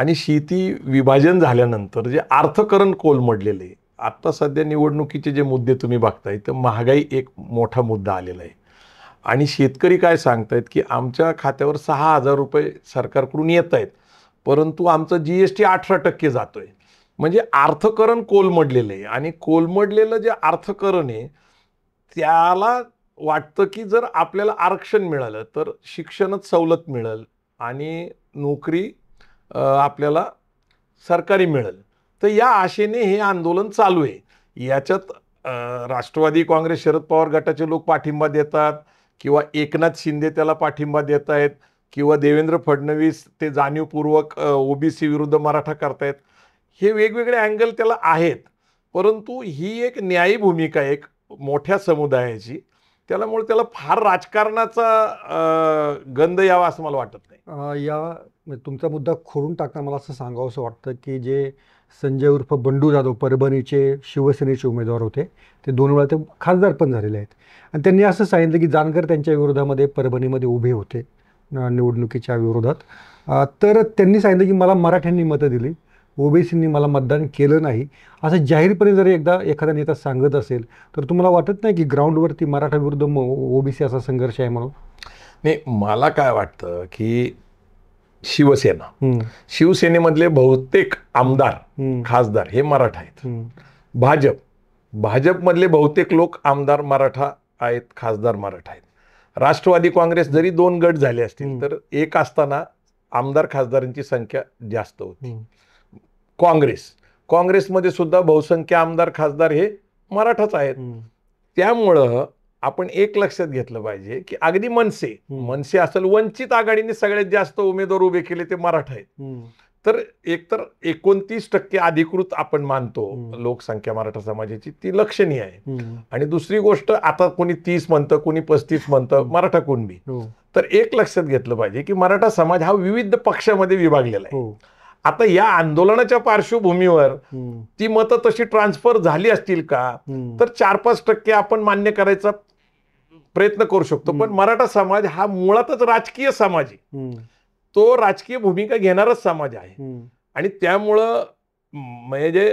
Speaker 1: आणि शेती विभाजन झाल्यानंतर जे अर्थकरण कोलमडलेलं आहे आत्ता सध्या निवडणुकीचे जे मुद्दे तुम्ही बघताय तर महागाई एक मोठा मुद्दा आलेला आहे आणि शेतकरी काय सांगतायत की आमच्या खात्यावर सहा हजार रुपये सरकारकडून येत आहेत परंतु आमचं जी एस टी अठरा टक्के जातो आहे म्हणजे अर्थकरण कोलमडलेलं आहे आणि कोलमडलेलं जे अर्थकरण आहे त्याला वाटतं की जर आपल्याला आरक्षण मिळालं तर शिक्षणात सवलत मिळेल आणि नोकरी आपल्याला सरकारी मिळेल तर या आशेने हे आंदोलन चालू आहे याच्यात राष्ट्रवादी काँग्रेस शरद पवार गटाचे लोक पाठिंबा देतात किंवा एकनाथ शिंदे त्याला पाठिंबा देत आहेत किंवा देवेंद्र फडणवीस ते जाणीवपूर्वक ओबीसी विरुद्ध मराठा करतायत हे वेगवेगळे अँगल त्याला आहेत परंतु ही एक न्यायी भूमिका एक मोठ्या समुदायाची त्यामुळे त्याला फार राजकारणाचा गंध यावा असं मला वाटत
Speaker 2: नाही या तुमचा मुद्दा खोडून टाकता मला असं सांगावं असं वाटतं की जे संजय उर्फ बंडू जाधव परभणीचे शिवसेनेचे उमेदवार होते ते दोन वेळा ते खासदार पण झालेले आहेत आणि त्यांनी असं सांगितलं की जानकर त्यांच्या विरोधामध्ये परभणीमध्ये उभे होते निवडणुकीच्या विरोधात तर त्यांनी सांगितलं की मला मराठ्यांनी मतं दिली ओबीसींनी मला मतदान केलं नाही असं जाहीरपणे जर एकदा एखादा नेता सांगत असेल तर तुम्हाला वाटत नाही की ग्राउंडवरती मराठा विरुद्ध ओबीसी असा संघर्ष आहे म्हणून
Speaker 1: नाही मला काय वाटतं की शिवसेना शिवसेनेमधले बहुतेक आमदार खासदार हे मराठा आहेत भाजप भाजपमधले बहुतेक लोक आमदार मराठा आहेत खासदार मराठा आहेत राष्ट्रवादी काँग्रेस जरी दोन गट झाले असतील तर एक असताना आमदार खासदारांची संख्या जास्त होती काँग्रेस काँग्रेसमध्ये सुद्धा बहुसंख्य आमदार खासदार हे मराठाच आहेत त्यामुळं आपण एक लक्षात घेतलं पाहिजे की अगदी मनसे मनसे असेल वंचित आघाडीने सगळ्यात जास्त उमेदवार उभे केले ते मराठा आहेत तर एकतर एकोणतीस टक्के अधिकृत आपण मानतो लोकसंख्या मराठा समाजाची ती लक्षणीय आहे आणि दुसरी गोष्ट आता कोणी तीस म्हणतं कोणी पस्तीस म्हणतं मराठा बी हो. तर एक लक्षात घेतलं पाहिजे की मराठा समाज हा विविध पक्षामध्ये विभागलेला आहे हो. आता या आंदोलनाच्या पार्श्वभूमीवर ती मतं तशी ट्रान्सफर झाली असतील का तर चार पाच टक्के आपण मान्य करायचा प्रयत्न करू शकतो पण मराठा समाज हा मुळातच राजकीय समाज आहे तो राजकीय भूमिका घेणारच समाज आहे आणि त्यामुळं म्हणजे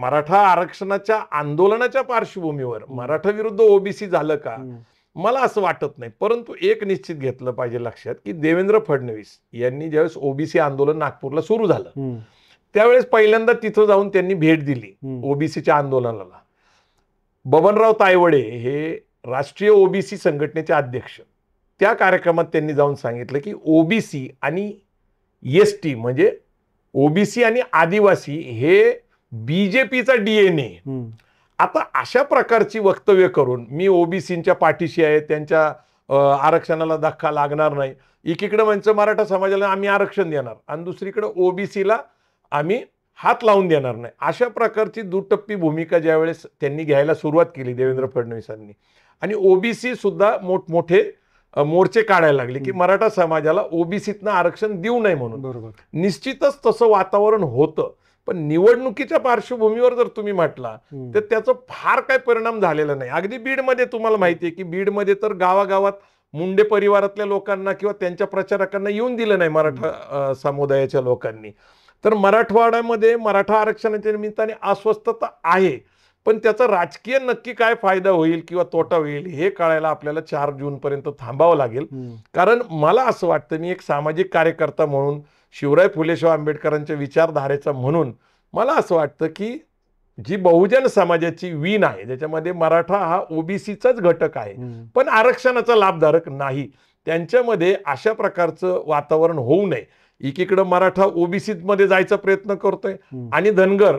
Speaker 1: मराठा आरक्षणाच्या आंदोलनाच्या पार्श्वभूमीवर मराठा विरुद्ध ओबीसी झालं का मला असं वाटत नाही परंतु एक निश्चित घेतलं पाहिजे लक्षात की देवेंद्र फडणवीस यांनी ज्यावेळेस ओबीसी आंदोलन नागपूरला सुरू झालं त्यावेळेस पहिल्यांदा तिथं जाऊन त्यांनी भेट दिली ओबीसीच्या आंदोलनाला बबनराव तायवडे हे राष्ट्रीय ओबीसी संघटनेचे अध्यक्ष त्या कार्यक्रमात त्यांनी जाऊन सांगितलं की ओबीसी आणि एस टी म्हणजे ओबीसी आणि आदिवासी हे बीजेपीचा डीएनए आता अशा प्रकारची वक्तव्य करून मी ओबीसींच्या पाठीशी आहे त्यांच्या आरक्षणाला धक्का लागणार नाही एकीकडे म्हणजे मराठा समाजाला आम्ही आरक्षण देणार आणि दुसरीकडे ओबीसीला आम्ही हात लावून देणार नाही अशा प्रकारची दुटप्पी भूमिका ज्यावेळेस त्यांनी घ्यायला सुरुवात केली देवेंद्र फडणवीसांनी आणि ओबीसी सुद्धा मोठमोठे मोर्चे काढायला लागले की मराठा समाजाला ओबीसीतनं आरक्षण देऊ नये म्हणून बरोबर निश्चितच तसं वातावरण होतं पण निवडणुकीच्या पार्श्वभूमीवर जर तुम्ही म्हटला तर त्याचा फार काय परिणाम झालेला नाही अगदी बीडमध्ये तुम्हाला माहिती आहे की बीडमध्ये तर गावागावात मुंडे परिवारातल्या लोकांना किंवा त्यांच्या प्रचारकांना येऊन दिलं नाही मराठा समुदायाच्या लोकांनी तर मराठवाड्यामध्ये मराठा आरक्षणाच्या निमित्ताने अस्वस्थता आहे पण त्याचा राजकीय नक्की काय फायदा होईल किंवा तोटा होईल हे कळायला आपल्याला चार जून पर्यंत थांबावं लागेल कारण मला असं वाटतं मी एक सामाजिक कार्यकर्ता म्हणून शिवराय फुलेशाह आंबेडकरांच्या विचारधारेचा म्हणून मला असं वाटतं की जी बहुजन समाजाची वीण आहे ज्याच्यामध्ये मराठा हा ओबीसीचाच घटक आहे पण आरक्षणाचा लाभधारक नाही त्यांच्यामध्ये अशा प्रकारचं वातावरण होऊ नये एकीकडं मराठा ओबीसीत मध्ये जायचा प्रयत्न करतोय आणि धनगर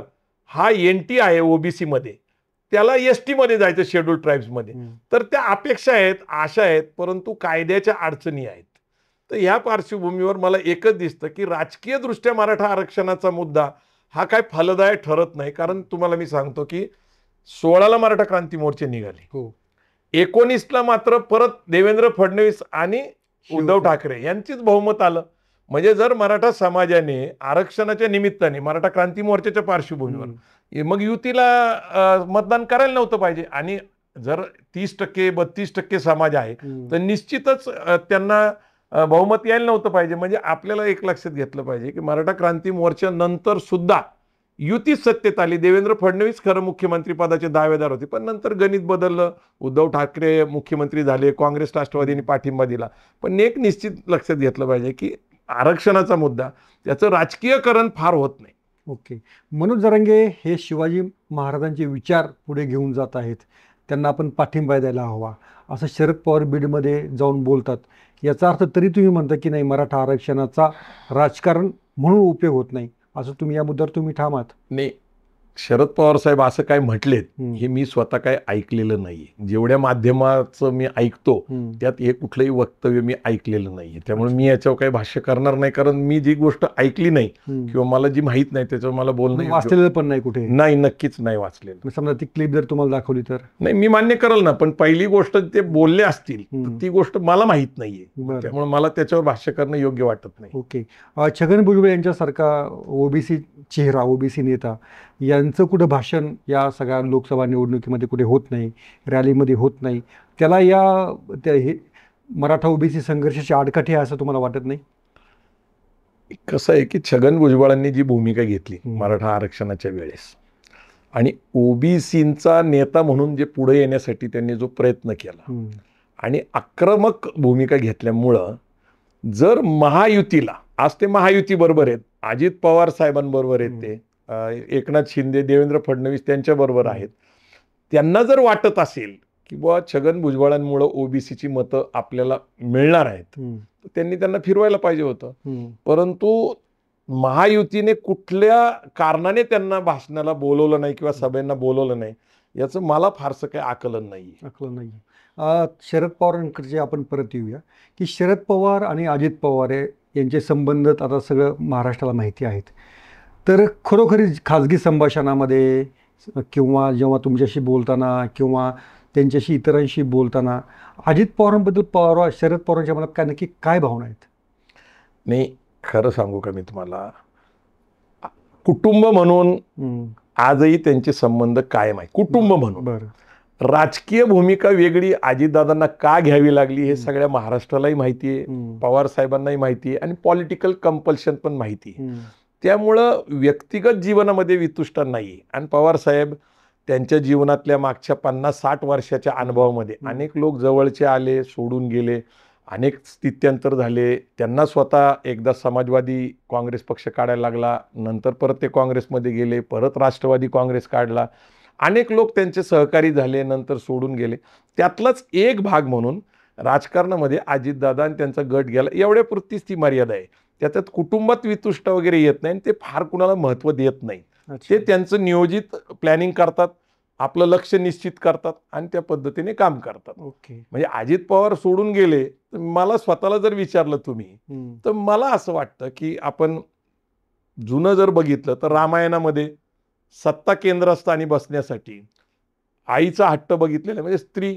Speaker 1: हा एन टी आहे ओबीसी मध्ये त्याला एस टी मध्ये जायचं शेड्यूल मध्ये तर त्या अपेक्षा आहेत आशा आहेत परंतु कायद्याच्या अडचणी आहेत तर ह्या पार्श्वभूमीवर मला एकच दिसतं की राजकीय दृष्ट्या मराठा आरक्षणाचा मुद्दा हा काय फलदायक ठरत नाही कारण तुम्हाला मी सांगतो की सोळाला मराठा क्रांती मोर्चे निघाले हो एकोणीसला मात्र परत देवेंद्र फडणवीस आणि उद्धव ठाकरे यांचीच बहुमत आलं म्हणजे जर मराठा समाजाने आरक्षणाच्या निमित्ताने मराठा क्रांती मोर्चाच्या पार्श्वभूमीवर मग युतीला मतदान करायला नव्हतं पाहिजे आणि जर तीस टक्के बत्तीस टक्के समाज आहे तर निश्चितच त्यांना बहुमत यायला नव्हतं पाहिजे म्हणजे आपल्याला एक लक्षात घेतलं पाहिजे की मराठा क्रांती नंतर सुद्धा युती सत्तेत आली देवेंद्र फडणवीस खरं मुख्यमंत्रीपदाचे दावेदार होते पण नंतर गणित बदललं उद्धव ठाकरे मुख्यमंत्री झाले काँग्रेस राष्ट्रवादीने पाठिंबा दिला पण एक निश्चित लक्षात घेतलं पाहिजे
Speaker 2: की आरक्षणाचा मुद्दा त्याचं राजकीयकरण फार होत नाही ओके मनोज रंगे हे शिवाजी महाराजांचे विचार पुढे घेऊन जात आहेत त्यांना आपण पाठिंबा द्यायला हवा असं शरद पवार बीडमध्ये जाऊन बोलतात याचा अर्थ तरी तुम्ही म्हणता की नाही मराठा आरक्षणाचा राजकारण म्हणून उपयोग होत नाही असं तुम्ही या मुद्द्यावर तुम्ही ठामात
Speaker 1: नाही शरद पवार साहेब असं काय म्हटलेत हे मी स्वतः काय ऐकलेलं नाहीये जेवढ्या माध्यमाचं मी ऐकतो त्यात हे कुठलंही वक्तव्य मी ऐकलेलं नाहीये त्यामुळे मी याच्यावर काही भाष्य करणार नाही कारण मी जी गोष्ट ऐकली नाही किंवा मला जी माहीत नाही त्याच्यावर मला बोलणं म्हणजे वाचलेलं पण नाही कुठे नाही नक्कीच नाही वाचलेलं समजा ती क्लिप जर तुम्हाला दाखवली तर नाही मी मान्य करेल ना पण पहिली
Speaker 2: गोष्ट ते बोलले असतील ती गोष्ट मला माहीत नाहीये त्यामुळे मला त्याच्यावर भाष्य करणं योग्य वाटत नाही ओके छगन भुजबळ यांच्यासारखा ओबीसी चेहरा ओबीसी नेता यांचं कुठं भाषण या सगळ्या लोकसभा निवडणुकीमध्ये कुठे होत नाही रॅलीमध्ये होत नाही त्याला या त्या हे मराठा ओबीसी संघर्षाची आडकाठी आहे असं तुम्हाला वाटत नाही
Speaker 1: कसं आहे की छगन भुजबळांनी जी भूमिका घेतली मराठा आरक्षणाच्या वेळेस आणि ओबीसींचा नेता म्हणून जे पुढे येण्यासाठी त्यांनी जो प्रयत्न केला आणि आक्रमक भूमिका घेतल्यामुळं जर महायुतीला आज ते महायुती बरोबर आहेत अजित पवार साहेबांबरोबर आहेत ते एकनाथ शिंदे देवेंद्र फडणवीस त्यांच्याबरोबर आहेत त्यांना जर वाटत असेल की बुवा छगन भुजबळांमुळं ओबीसीची मतं आपल्याला मिळणार आहेत त्यांनी त्यांना फिरवायला पाहिजे होतं परंतु महायुतीने कुठल्या कारणाने त्यांना भाषणाला बोलवलं नाही किंवा सभेंना बोलवलं नाही याचं मला फारसं काही आकलन नाही
Speaker 2: आकलन नाही शरद पवारांकडे आपण परत येऊया की शरद पवार आणि अजित पवार यांचे संबंध आता सगळं महाराष्ट्राला माहिती आहेत तर खरोखरी खाजगी संभाषणामध्ये किंवा जेव्हा तुमच्याशी बोलताना किंवा त्यांच्याशी इतरांशी बोलताना अजित पवारांबद्दल पवार शरद पवारांच्या मनात काय नक्की काय भावना आहेत
Speaker 1: मी खरं सांगू का मी तुम्हाला
Speaker 2: कुटुंब म्हणून
Speaker 1: आजही त्यांचे संबंध कायम आहे कुटुंब म्हणून राजकीय भूमिका वेगळी अजितदादांना का घ्यावी लागली हे सगळ्या महाराष्ट्रालाही माहिती आहे पवार साहेबांनाही माहिती आहे आणि पॉलिटिकल कंपल्शन पण माहिती आहे त्यामुळं व्यक्तिगत जीवनामध्ये वितुष्ट नाही आणि पवारसाहेब त्यांच्या जीवनातल्या मागच्या पन्नास साठ वर्षाच्या अनुभवामध्ये अनेक लोक जवळचे आले सोडून गेले अनेक स्थित्यंतर झाले त्यांना स्वतः एकदा समाजवादी काँग्रेस पक्ष काढायला लागला नंतर परत ते काँग्रेसमध्ये गेले परत राष्ट्रवादी काँग्रेस काढला अनेक लोक त्यांचे सहकारी झाले नंतर सोडून गेले त्यातलाच एक भाग म्हणून राजकारणामध्ये अजितदादा आणि त्यांचा गट गेला एवढ्या पुरतीच ती मर्यादा आहे त्याच्यात कुटुंबात वितुष्ट वगैरे येत नाही आणि ते फार कुणाला महत्त्व देत नाही ते त्यांचं नियोजित प्लॅनिंग करतात आपलं लक्ष निश्चित करतात आणि त्या पद्धतीने काम करतात ओके म्हणजे अजित पवार सोडून गेले तर मला स्वतःला जर विचारलं तुम्ही तर मला असं वाटतं की आपण जुनं जर बघितलं तर रामायणामध्ये सत्ता केंद्रस्थानी बसण्यासाठी आईचा हट्ट बघितलेला म्हणजे स्त्री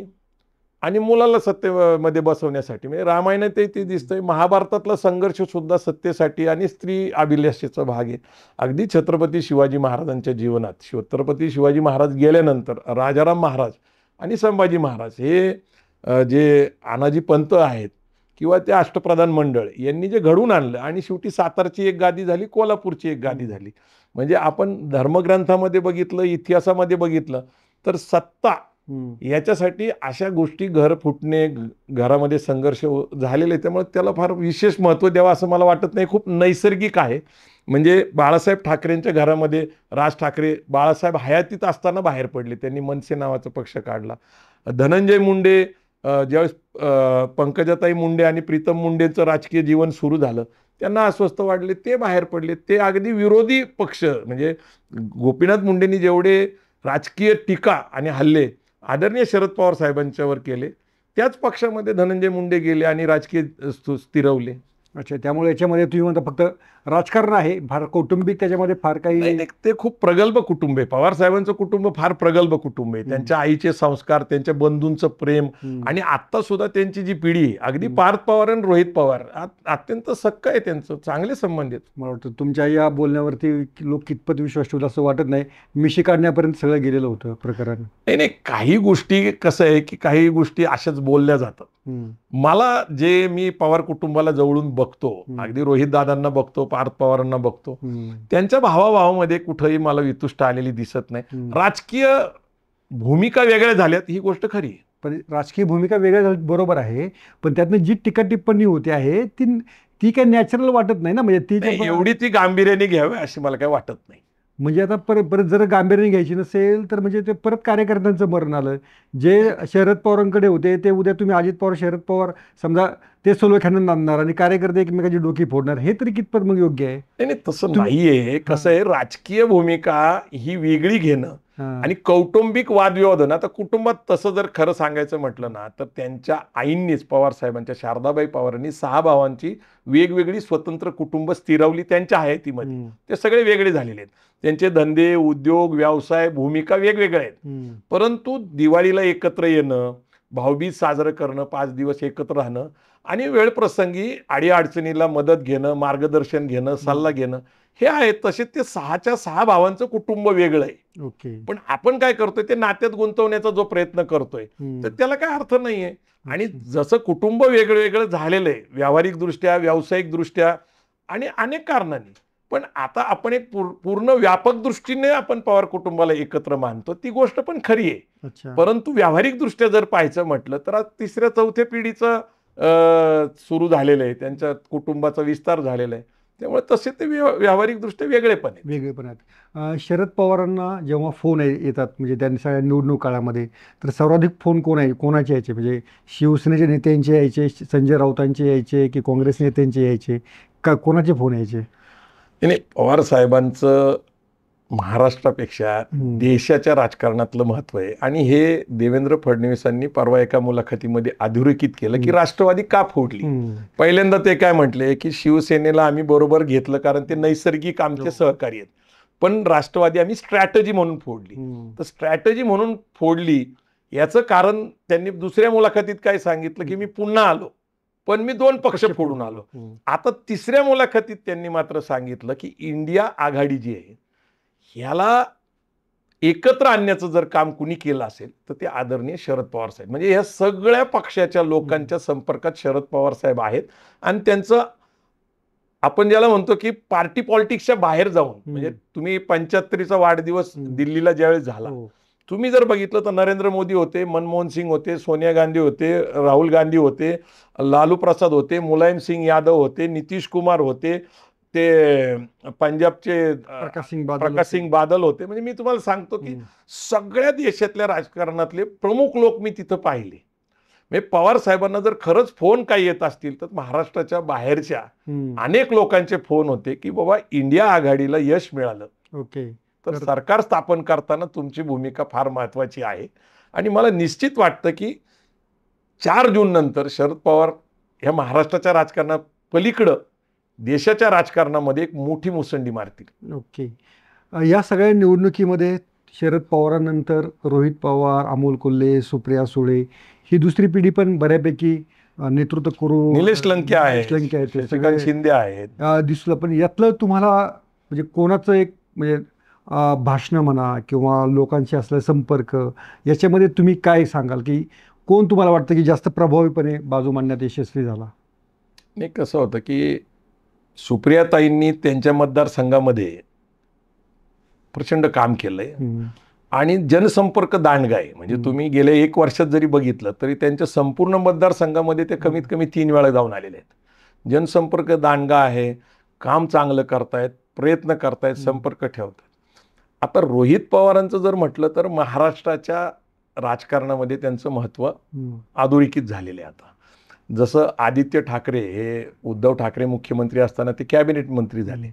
Speaker 1: आणि मुलाला सत्तेमध्ये बसवण्यासाठी म्हणजे रामायणातही ते दिसतंय महाभारतातला संघर्ष सुद्धा सत्तेसाठी आणि स्त्री अभिलाषेचा भाग आहे अगदी छत्रपती शिवाजी महाराजांच्या जीवनात छत्रपती शिवाजी महाराज गेल्यानंतर राजाराम महाराज आणि संभाजी महाराज हे जे आनाजी पंत आहेत किंवा ते अष्टप्रधान मंडळ यांनी जे घडून आणलं आणि शेवटी सातारची एक गादी झाली कोल्हापूरची एक गादी झाली म्हणजे आपण धर्मग्रंथामध्ये बघितलं इतिहासामध्ये बघितलं तर सत्ता याच्यासाठी अशा गोष्टी घर फुटणे घरामध्ये संघर्ष झालेले त्यामुळे त्याला फार विशेष महत्त्व द्यावं असं मला वाटत नाही खूप नैसर्गिक आहे म्हणजे बाळासाहेब ठाकरेंच्या घरामध्ये राज ठाकरे बाळासाहेब हयातीत असताना बाहेर पडले त्यांनी मनसे नावाचा पक्ष काढला धनंजय मुंडे ज्यावेळेस पंकजाताई मुंडे आणि प्रीतम मुंडेचं राजकीय जीवन सुरू झालं त्यांना अस्वस्थ वाटले ते बाहेर पडले ते अगदी विरोधी पक्ष म्हणजे गोपीनाथ मुंडेंनी जेवढे राजकीय टीका आणि हल्ले आदरणीय शरद पवार साहेबांच्यावर केले त्याच पक्षामध्ये धनंजय मुंडे गेले आणि राजकीय स्थिरवले
Speaker 2: अच्छा त्यामुळे याच्यामध्ये तुम्ही म्हणता फक्त राजकारण आहे फार कौटुंबिक त्याच्यामध्ये फार काही नाही, ते खूप प्रगल्भ
Speaker 1: कुटुंब आहे पवार साहेबांचं कुटुंब फार प्रगल्भ कुटुंब आहे त्यांच्या आईचे संस्कार त्यांच्या बंधूंचं प्रेम आणि आता सुद्धा त्यांची जी पिढी आहे, अगदी पार्थ पवार आणि रोहित पवार अत्यंत सक्क
Speaker 2: आहे त्यांचं चांगले संबंध आहेत मला वाटतं तुमच्या या बोलण्यावरती लोक कितपत विश्वास ठेवला असं वाटत नाही मिशी काढण्यापर्यंत सगळं गेलेलं होतं प्रकरण नाही नाही काही गोष्टी कसं आहे की काही
Speaker 1: गोष्टी अशाच बोलल्या जातात मला जे मी पवार कुटुंबाला जवळून बघतो अगदी रोहित दादांना बघतो पार्थ पवारांना बघतो त्यांच्या भावाभावामध्ये कुठंही मला वितुष्ट
Speaker 2: आलेली दिसत नाही राजकीय
Speaker 1: भूमिका वेगळ्या
Speaker 2: झाल्यात ही गोष्ट खरी पण राजकीय भूमिका वेगळ्या बरोबर आहे पण त्यातनं जी टिका टिप्पणी होते आहे ती ती काय नॅचरल वाटत नाही ना म्हणजे ती
Speaker 1: एवढी ती गांभीर्याने घ्यावी अशी मला काही वाटत नाही
Speaker 2: म्हणजे आता परत परत जर गांभीर्याने घ्यायची नसेल तर म्हणजे ते परत कार्यकर्त्यांचं मरण आलं जे शरद पवारांकडे होते ते उद्या तुम्ही अजित पवार शरद पवार समजा ते सोलख्यानं आणणार आणि कार्यकर्ते एकमेकाची डोकी फोडणार हे तरी कितपत मग योग्य आहे
Speaker 1: नाही तसं नाहीये कसं आहे राजकीय भूमिका ही वेगळी घेणं आणि कौटुंबिक वादविवाद ना तर कुटुंबात तसं जर खरं सांगायचं म्हटलं ना तर त्यांच्या आईंनीच पवार साहेबांच्या शारदाबाई पवारांनी सहा भावांची वेगवेगळी स्वतंत्र कुटुंब स्थिरवली त्यांच्या हयातीमध्ये ते सगळे वेगळे झालेले आहेत त्यांचे धंदे उद्योग व्यवसाय भूमिका वेगवेगळ्या आहेत परंतु दिवाळीला एकत्र येणं भाऊबीज साजरं करणं पाच दिवस एकत्र राहणं आणि वेळप्रसंगी अडीअडचणीला मदत घेणं मार्गदर्शन घेणं सल्ला घेणं हे आहे तसेच ते सहाच्या सहा भावांचं कुटुंब वेगळं आहे ओके पण आपण काय करतोय ते नात्यात गुंतवण्याचा जो प्रयत्न करतोय तर त्याला काय अर्थ नाहीये आणि जसं कुटुंब वेगळं वेगळं झालेलं आहे व्यावहारिक दृष्ट्या व्यावसायिक दृष्ट्या आणि अनेक कारणांनी पण आता आपण एक पूर्ण व्यापक दृष्टीने आपण पवार कुटुंबाला एकत्र मानतो ती गोष्ट पण खरी
Speaker 2: आहे
Speaker 1: परंतु व्यावहारिक दृष्ट्या जर पाहायचं म्हटलं तर आज तिसऱ्या चौथ्या पिढीचं सुरू झालेलं आहे त्यांच्या कुटुंबाचा विस्तार झालेला आहे त्यामुळे तसे ते व्यावहारिकदृष्ट्या दृष्ट्या वेगळेपण आहेत
Speaker 2: आहेत शरद पवारांना जेव्हा फोन येतात म्हणजे त्यांनी सगळ्या निवडणूक काळामध्ये तर सर्वाधिक फोन कोण आहे कोणाचे यायचे म्हणजे शिवसेनेच्या नेत्यांचे यायचे संजय राऊतांचे यायचे की काँग्रेस नेत्यांचे यायचे का कोणाचे फोन यायचे
Speaker 1: नाही पवार साहेबांचं महाराष्ट्रापेक्षा देशाच्या राजकारणातलं महत्व आहे आणि हे देवेंद्र फडणवीसांनी परवा एका मुलाखतीमध्ये अधोरेखित केलं की राष्ट्रवादी का फोडली पहिल्यांदा ते काय म्हटले की शिवसेनेला आम्ही बरोबर घेतलं कारण ते नैसर्गिक आमचे हो. सहकारी आहेत पण राष्ट्रवादी आम्ही स्ट्रॅटजी म्हणून फोडली तर स्ट्रॅटजी म्हणून फोडली याचं कारण त्यांनी दुसऱ्या मुलाखतीत काय सांगितलं की मी पुन्हा आलो पण मी दोन पक्ष फोडून आलो आता तिसऱ्या मुलाखतीत त्यांनी मात्र सांगितलं की इंडिया आघाडी जी आहे ह्याला एकत्र आणण्याचं जर काम कुणी केलं असेल तर ते आदरणीय शरद पवार साहेब म्हणजे ह्या सगळ्या पक्षाच्या लोकांच्या संपर्कात शरद पवार साहेब आहेत आणि त्यांचं आपण ज्याला म्हणतो की पार्टी पॉलिटिक्सच्या बाहेर जाऊन म्हणजे तुम्ही पंच्याहत्तरीचा वाढदिवस दिल्लीला ज्यावेळेस झाला हो. तुम्ही जर बघितलं तर नरेंद्र मोदी होते मनमोहन सिंग होते सोनिया गांधी होते राहुल गांधी होते लालू प्रसाद होते मुलायम सिंग यादव होते नितीश कुमार होते ते पंजाबचे प्रकाश सिंग प्रकाश सिंग बादल होते म्हणजे मी तुम्हाला सांगतो की सगळ्या देशातल्या राजकारणातले प्रमुख लोक मी तिथं पाहिले म्हणजे पवार साहेबांना जर खरंच फोन काही येत असतील तर महाराष्ट्राच्या बाहेरच्या अनेक लोकांचे फोन होते की बाबा इंडिया आघाडीला यश मिळालं ओके तर सरकार स्थापन करताना तुमची भूमिका फार महत्त्वाची आहे आणि मला निश्चित वाटतं की चार जून नंतर शरद पवार ह्या महाराष्ट्राच्या राजकारणा पलीकडं देशाच्या राजकारणामध्ये एक मोठी मुसंडी मारतील
Speaker 2: ओके या सगळ्या निवडणुकीमध्ये शरद पवारानंतर रोहित पवार अमोल कोल्हे सुप्रिया सुळे ही दुसरी पिढी पण बऱ्यापैकी नेतृत्व करू निलेश लंके आहेत शिंदे आहेत दिसलं पण यातलं तुम्हाला म्हणजे कोणाचं एक म्हणजे भाषणं म्हणा किंवा लोकांशी असलेला संपर्क याच्यामध्ये तुम्ही काय सांगाल की कोण तुम्हाला वाटतं की जास्त प्रभावीपणे बाजू मांडण्यात यशस्वी झाला
Speaker 1: नाही कसं होतं की सुप्रियाताईंनी त्यांच्या मतदारसंघामध्ये प्रचंड काम केलं आहे आणि जनसंपर्क दांडगा आहे म्हणजे तुम्ही गेले एक वर्षात जरी बघितलं तरी त्यांच्या संपूर्ण मतदारसंघामध्ये ते कमीत कमी तीन वेळा जाऊन आलेले आहेत जनसंपर्क दांडगा आहे काम चांगलं करतायत प्रयत्न करतायत संपर्क ठेवतात आता रोहित पवारांचं जर म्हटलं तर महाराष्ट्राच्या राजकारणामध्ये त्यांचं महत्त्व आधोरेखित झालेलं आहे आता जसं आदित्य ठाकरे हे उद्धव ठाकरे मुख्यमंत्री असताना ते कॅबिनेट मंत्री झाले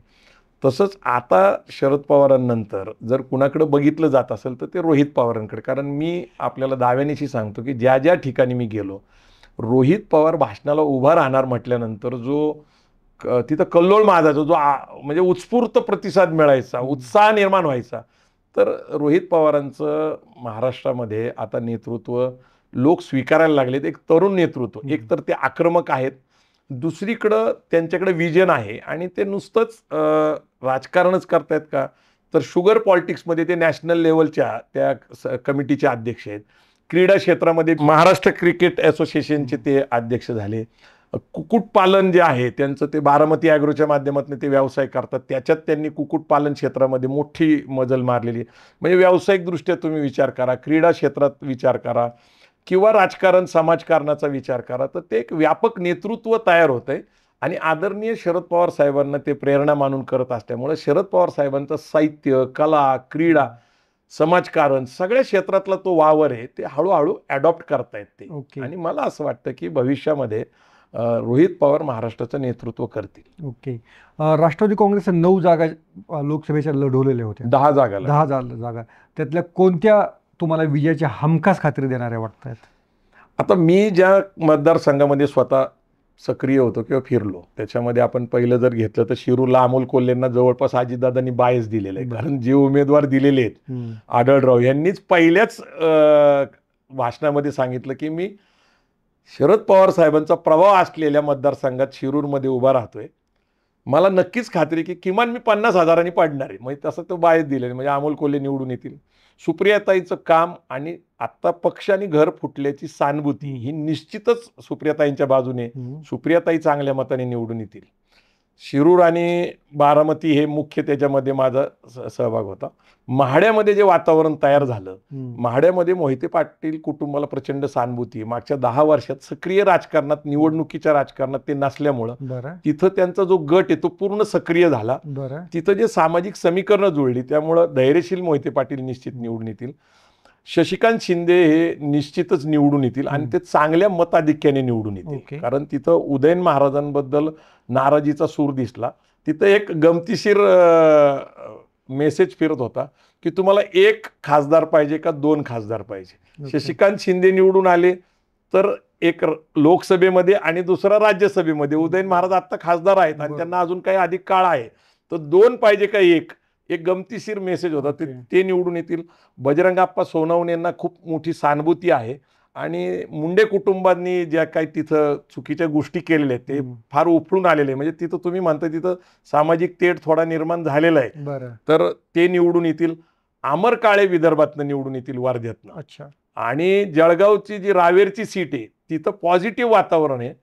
Speaker 1: तसंच आता शरद पवारांनंतर जर कुणाकडं बघितलं जात असेल तर ते रोहित पवारांकडे कारण मी आपल्याला दाव्यानेशी सांगतो की ज्या ज्या ठिकाणी मी गेलो रोहित पवार भाषणाला उभा राहणार म्हटल्यानंतर जो तिथं कल्लोळ महाजाचा जो आ म्हणजे उत्स्फूर्त प्रतिसाद मिळायचा उत्साह निर्माण व्हायचा तर रोहित पवारांचं महाराष्ट्रामध्ये आता नेतृत्व लोक स्वीकारायला लागलेत एक तरुण नेतृत्व एक तर ते आक्रमक आहेत दुसरीकडं त्यांच्याकडे विजन आहे आणि ते नुसतंच राजकारणच करतायत का तर शुगर पॉलिटिक्समध्ये ते नॅशनल लेवलच्या त्या कमिटीचे अध्यक्ष आहेत क्रीडा क्षेत्रामध्ये महाराष्ट्र क्रिकेट असोसिएशनचे ते अध्यक्ष झाले कुक्कुटपालन जे आहे त्यांचं ते बारामती ॲग्रोच्या माध्यमातून ते व्यवसाय करतात त्याच्यात त्यांनी कुक्कुटपालन क्षेत्रामध्ये मोठी मजल मारलेली आहे म्हणजे व्यावसायिकदृष्ट्या तुम्ही विचार करा क्रीडा क्षेत्रात विचार करा किंवा राजकारण समाजकारणाचा विचार करा तर ते एक व्यापक नेतृत्व तयार होतं आहे आणि आदरणीय शरद पवार साहेबांना ते प्रेरणा मानून करत असल्यामुळे शरद पवार साहेबांचं साहित्य कला क्रीडा समाजकारण सगळ्या क्षेत्रातला तो वावर आहे ते हळूहळू ॲडॉप्ट करतायत ते आणि मला असं वाटतं की भविष्यामध्ये रोहित पवार महाराष्ट्राचं नेतृत्व करतील
Speaker 2: ओके राष्ट्रवादी काँग्रेस नऊ जागा लोकसभेच्या लढवलेल्या होत्या दहा जागा दहा जागा त्यातल्या कोणत्या तुम्हाला विजयाच्या हमखास खात्री देणाऱ्या वाटत
Speaker 1: आता मी ज्या मतदारसंघामध्ये स्वतः सक्रिय होतो किंवा फिरलो त्याच्यामध्ये आपण पहिलं जर घेतलं तर ला अमोल कोल्हेंना जवळपास अजितदादांनी बायस दिलेले आहे कारण जे उमेदवार दिलेले आहेत आढळराव यांनीच पहिल्याच भाषणामध्ये सांगितलं की मी शरद पवार साहेबांचा प्रभाव असलेल्या मतदारसंघात शिरूरमध्ये उभा राहतोय मला नक्कीच खात्री की किमान मी पन्नास हजारांनी पाडणार आहे म्हणजे तसं तो बाहेर दिले म्हणजे अमोल कोल्हे निवडून येतील सुप्रियाताईंचं काम आणि आत्ता पक्षाने घर फुटल्याची सानुभूती ही निश्चितच सुप्रियाताईंच्या बाजूने सुप्रियाताई चांगल्या मताने निवडून येतील शिरूर आणि बारामती हे मुख्य त्याच्यामध्ये माझा सहभाग होता महाड्यामध्ये जे वातावरण तयार झालं महाड्यामध्ये मोहिते पाटील कुटुंबाला प्रचंड सहानुभूती मागच्या दहा वर्षात सक्रिय राजकारणात निवडणुकीच्या राजकारणात ते नसल्यामुळं तिथं त्यांचा जो गट आहे तो पूर्ण सक्रिय झाला तिथं जे सामाजिक समीकरण जुळली त्यामुळं धैर्यशील मोहिते पाटील निश्चित निवडून येतील शशिकांत शिंदे हे निश्चितच निवडून येतील आणि ते चांगल्या मताधिक्याने निवडून येतील कारण तिथं उदयन महाराजांबद्दल नाराजीचा सूर दिसला तिथं एक गमतीशीर मेसेज फिरत होता की तुम्हाला एक खासदार पाहिजे का दोन खासदार पाहिजे शशिकांत शिंदे निवडून आले तर एक लोकसभेमध्ये आणि दुसरा राज्यसभेमध्ये उदयन महाराज आता खासदार आहेत आणि त्यांना अजून काही अधिक काळ आहे तर दोन पाहिजे का एक एक गमतीशीर मेसेज होता ते ते निवडून येतील बजरंगाप्पा यांना खूप मोठी सहानुभूती आहे आणि मुंडे कुटुंबांनी ज्या काही तिथं चुकीच्या गोष्टी केलेल्या आहेत ते फार उफळून आलेले म्हणजे तिथं तुम्ही म्हणता तिथं सामाजिक तेट थोडा निर्माण झालेला आहे तर ते निवडून येतील अमर काळे विदर्भातनं निवडून येतील वर्ध्यातनं अच्छा आणि जळगावची जी रावेरची सीट आहे तिथं पॉझिटिव्ह वातावरण आहे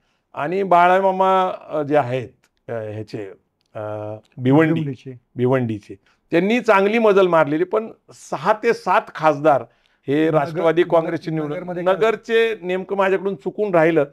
Speaker 1: आणि बाळामामा जे आहेत ह्याचे भिवंडी भिवंडीचे त्यांनी चांगली मजल मारलेली पण सहा ते सात खासदार हे राष्ट्रवादी काँग्रेसची निवडणूक नगरचे नेमकं माझ्याकडून चुकून राहिलं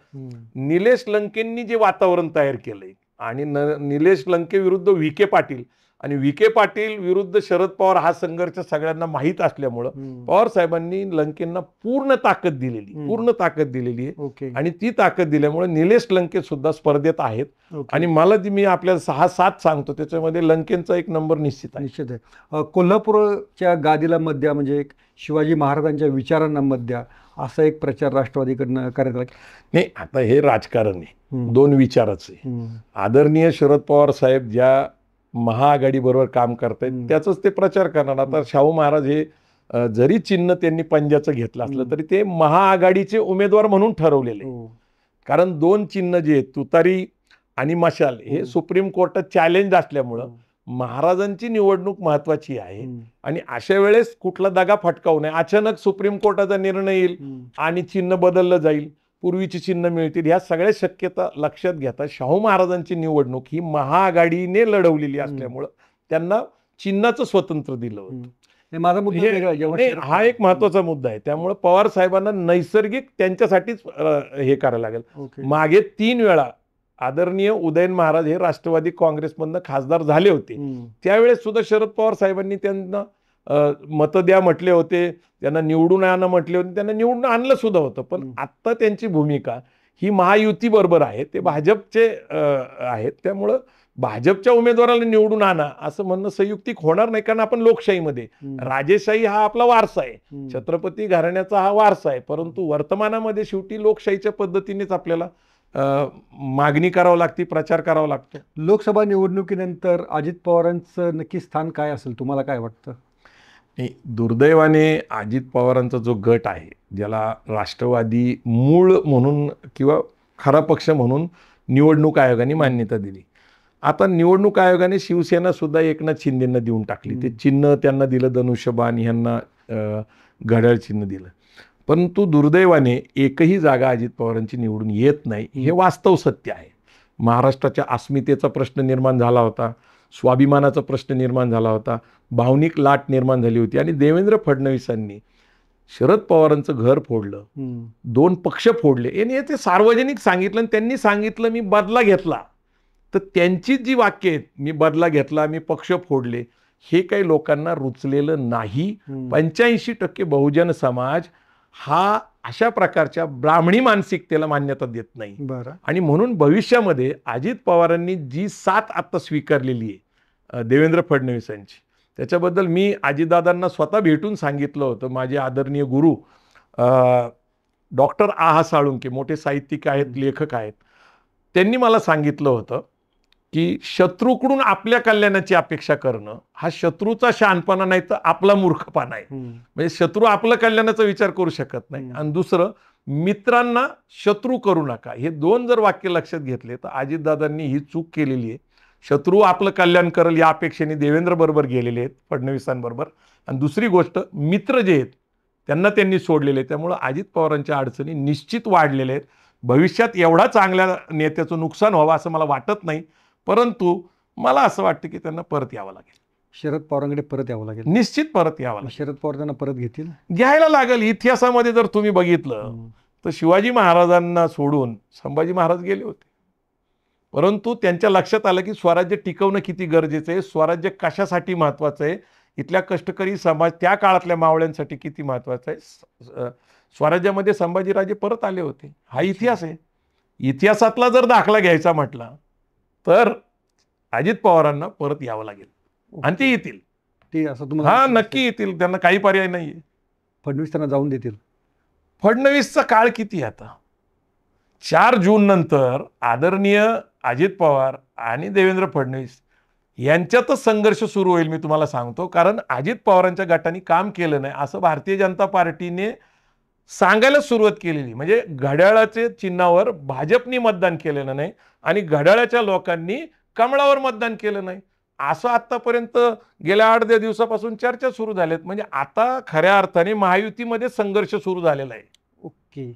Speaker 1: निलेश लंकेंनी जे वातावरण तयार केलंय आणि निलेश लंके विरुद्ध व्ही के पाटील आणि के पाटील विरुद्ध शरद पवार हा संघर्ष सगळ्यांना माहीत असल्यामुळं पवार साहेबांनी लंकेंना पूर्ण ताकद दिलेली पूर्ण ताकद दिलेली आहे आणि ती ताकद दिल्यामुळे निलेश लंके सुद्धा स्पर्धेत आहेत आणि मला जी मी आपल्याला
Speaker 2: सहा सात सांगतो त्याच्यामध्ये लंकेंचा एक नंबर निश्चित आहे निश्चित आहे कोल्हापूरच्या गादीला मध्या म्हणजे एक शिवाजी महाराजांच्या विचारांना मध्या असा एक प्रचार राष्ट्रवादीकडनं करायचा नाही आता हे राजकारण आहे दोन विचाराचे आदरणीय शरद
Speaker 1: पवार साहेब ज्या बरोबर काम करतायत त्याचाच ते प्रचार करणार आता शाहू महाराज हे जरी चिन्ह त्यांनी पंजाचं घेतलं असलं तरी ते महाआघाडीचे उमेदवार म्हणून ठरवलेले हो. कारण दोन चिन्ह जे तुतारी आणि मशाल हे सुप्रीम कोर्टात चॅलेंज असल्यामुळं महाराजांची निवडणूक महत्वाची आहे आणि अशा वेळेस कुठला दगा फटकावू नये अचानक सुप्रीम कोर्टाचा निर्णय येईल आणि चिन्ह बदललं जाईल पूर्वीची चिन्ह मिळतील ह्या सगळ्या शक्यता लक्षात घेता शाहू महाराजांची निवडणूक ही महाआघाडीने लढवलेली असल्यामुळं त्यांना चिन्हाचं स्वतंत्र दिलं होतं माझा मुद्दा हा एक महत्वाचा मुद्दा आहे त्यामुळे पवार साहेबांना नैसर्गिक त्यांच्यासाठीच हे करायला लागेल मागे तीन वेळा आदरणीय उदयन महाराज हे राष्ट्रवादी काँग्रेसमधनं खासदार झाले होते त्यावेळेस सुद्धा शरद पवार साहेबांनी त्यांना मतं द्या म्हटले होते त्यांना निवडून आणणं म्हटले होते त्यांना निवडून आणलं सुद्धा होतं पण आत्ता त्यांची भूमिका ही महायुती बरोबर आहे ते भाजपचे आहेत त्यामुळं भाजपच्या उमेदवाराला निवडून आणा असं म्हणणं संयुक्तिक होणार नाही कारण आपण लोकशाहीमध्ये राजेशाही हा आपला वारसा आहे छत्रपती घराण्याचा हा वारसा आहे परंतु वर्तमानामध्ये शेवटी
Speaker 2: लोकशाहीच्या पद्धतीनेच आपल्याला मागणी करावं लागते प्रचार करावा लागतो लोकसभा निवडणुकीनंतर अजित पवारांचं नक्की स्थान काय असेल तुम्हाला काय वाटतं
Speaker 1: दुर्दैवाने अजित पवारांचा जो गट आहे ज्याला राष्ट्रवादी मूळ म्हणून किंवा खरा पक्ष म्हणून निवडणूक आयोगाने मान्यता दिली आता निवडणूक आयोगाने शिवसेनासुद्धा एकनाथ शिंदेंना देऊन टाकली ते चिन्ह त्यांना दिलं धनुष्यबाण यांना घड्याळ चिन्ह दिलं परंतु दुर्दैवाने एकही जागा अजित पवारांची निवडून येत नाही हे वास्तव सत्य आहे महाराष्ट्राच्या अस्मितेचा प्रश्न निर्माण झाला होता स्वाभिमानाचा प्रश्न निर्माण झाला होता भावनिक लाट निर्माण झाली होती आणि देवेंद्र फडणवीसांनी शरद पवारांचं घर फोडलं दोन पक्ष फोडले याने ते सार्वजनिक सांगितलं आणि त्यांनी सांगितलं मी बदला घेतला तर त्यांचीच जी वाक्य आहेत मी बदला घेतला मी पक्ष फोडले हे काही लोकांना रुचलेलं नाही पंच्याऐंशी टक्के बहुजन समाज हा अशा प्रकारच्या ब्राह्मणी मानसिकतेला मान्यता देत नाही बरं आणि म्हणून भविष्यामध्ये अजित पवारांनी जी साथ आत्ता स्वीकारलेली आहे देवेंद्र फडणवीस यांची त्याच्याबद्दल मी अजितदादांना स्वतः भेटून सांगितलं होतं माझे आदरणीय गुरु डॉक्टर आहा साळुंके मोठे साहित्यिक आहेत लेखक आहेत त्यांनी मला सांगितलं होतं की शत्रूकडून आपल्या कल्याणाची अपेक्षा करणं हा शत्रूचा शहाणपणा नाही तर आपला मूर्खपणा आहे म्हणजे शत्रू आपलं कल्याणाचा विचार करू शकत नाही आणि दुसरं मित्रांना शत्रू करू नका हे दोन जर वाक्य लक्षात घेतले तर अजितदादांनी ही चूक केलेली आहे शत्रू आपलं कल्याण करेल या अपेक्षेने देवेंद्र बरोबर गेलेले आहेत फडणवीसांबरोबर आणि दुसरी गोष्ट मित्र जे आहेत त्यांना त्यांनी सोडलेले आहेत त्यामुळं अजित पवारांच्या अडचणी निश्चित वाढलेल्या आहेत भविष्यात एवढा चांगल्या नेत्याचं नुकसान व्हावं असं मला वाटत नाही परंतु मला असं वाटतं की त्यांना परत यावं लागेल शरद पवारांकडे परत यावं लागेल निश्चित परत यावं लागेल
Speaker 2: शरद पवार त्यांना परत घेतील
Speaker 1: घ्यायला लागेल इतिहासामध्ये जर तुम्ही बघितलं तर शिवाजी महाराजांना सोडून संभाजी महाराज गेले होते परंतु त्यांच्या लक्षात आलं की स्वराज्य टिकवणं किती गरजेचं आहे स्वराज्य कशासाठी महत्त्वाचं आहे इथल्या कष्टकरी समाज त्या काळातल्या मावळ्यांसाठी किती महत्त्वाचं आहे स्वराज्यामध्ये संभाजीराजे परत आले होते हा इतिहास आहे इतिहासातला जर दाखला घ्यायचा म्हटला तर अजित पवारांना परत यावं लागेल आणि ते येतील ते असं तुम्हाला हा नक्की येतील त्यांना काही पर्याय नाही फडणवीस त्यांना जाऊन देतील फडणवीसचा काळ किती आता चार जून नंतर आदरणीय अजित पवार आणि देवेंद्र फडणवीस यांच्यातच संघर्ष सुरू होईल मी तुम्हाला सांगतो कारण अजित पवारांच्या गटाने काम केलं नाही असं भारतीय जनता पार्टीने सांगायला सुरुवात केलेली म्हणजे घड्याळाचे चिन्हावर भाजपनी मतदान केलेलं नाही आणि घड्याळाच्या लोकांनी कमळावर मतदान केलं नाही असं आत्तापर्यंत गेल्या आठ दिवसापासून चर्चा सुरू झाल्यात म्हणजे आता खऱ्या अर्थाने महायुतीमध्ये संघर्ष सुरू झालेला आहे
Speaker 2: ओके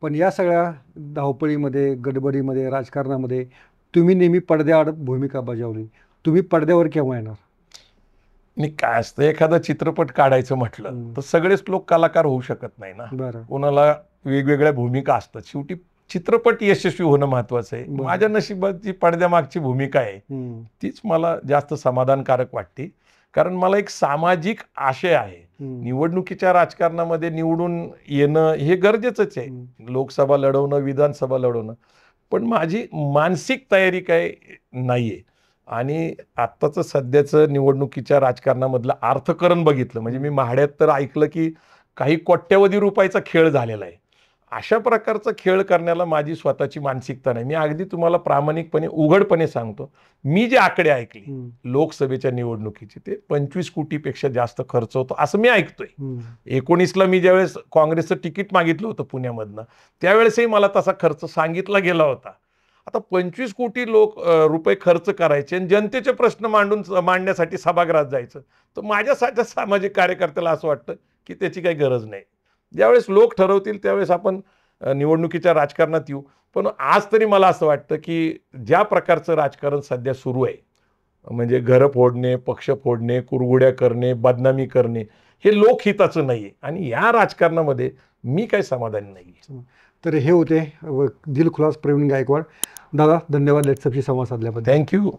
Speaker 2: पण या सगळ्या धावपळीमध्ये गडबडीमध्ये राजकारणामध्ये तुम्ही नेहमी पडद्याआड भूमिका बजावली तुम्ही पडद्यावर केव्हा येणार
Speaker 1: काय असतं एखादा चित्रपट काढायचं म्हटलं तर सगळेच लोक कलाकार होऊ शकत नाही ना कोणाला वेगवेगळ्या भूमिका असतात शेवटी चित्रपट यशस्वी होणं महत्वाचं आहे माझ्या नशिबात जी पडद्यामागची भूमिका आहे तीच मला जास्त समाधानकारक वाटते कारण मला एक सामाजिक आशय आहे निवडणुकीच्या राजकारणामध्ये निवडून येणं हे गरजेचंच आहे लोकसभा लढवणं विधानसभा लढवणं पण माझी मानसिक तयारी काय नाहीये आणि आत्ताचं सध्याचं निवडणुकीच्या राजकारणामधलं अर्थकरण बघितलं म्हणजे मी महाड्यात तर ऐकलं की काही कोट्यवधी रुपयाचा खेळ झालेला आहे अशा प्रकारचा खेळ करण्याला माझी स्वतःची मानसिकता नाही मी अगदी तुम्हाला प्रामाणिकपणे उघडपणे सांगतो मी जे आकडे ऐकले लोकसभेच्या निवडणुकीचे ते पंचवीस कोटीपेक्षा जास्त खर्च होतो असं मी ऐकतोय एकोणीसला मी ज्यावेळेस काँग्रेसचं तिकीट मागितलं होतं पुण्यामधनं त्यावेळेसही मला तसा खर्च सांगितला गेला होता आता पंचवीस कोटी लोक रुपये खर्च करायचे आणि जनतेचे प्रश्न मांडून मांडण्यासाठी सभागृहात जायचं तर माझ्यासारख्या सामाजिक कार्यकर्त्याला असं वाटतं की त्याची काही गरज नाही ज्यावेळेस लोक ठरवतील त्यावेळेस आपण निवडणुकीच्या राजकारणात येऊ पण आज तरी मला असं वाटतं की ज्या प्रकारचं राजकारण सध्या सुरू आहे म्हणजे घरं फोडणे पक्ष फोडणे कुरगुड्या करणे बदनामी करणे हे लोकहिताचं नाही आहे आणि या राजकारणामध्ये मी काही समाधानी नाही
Speaker 2: तर हे होते दिलखुलास प्रवीण गायकवाड दादा धन्यवाद लेट्सअपशी संवाद साधल्याबद्दल थँक्यू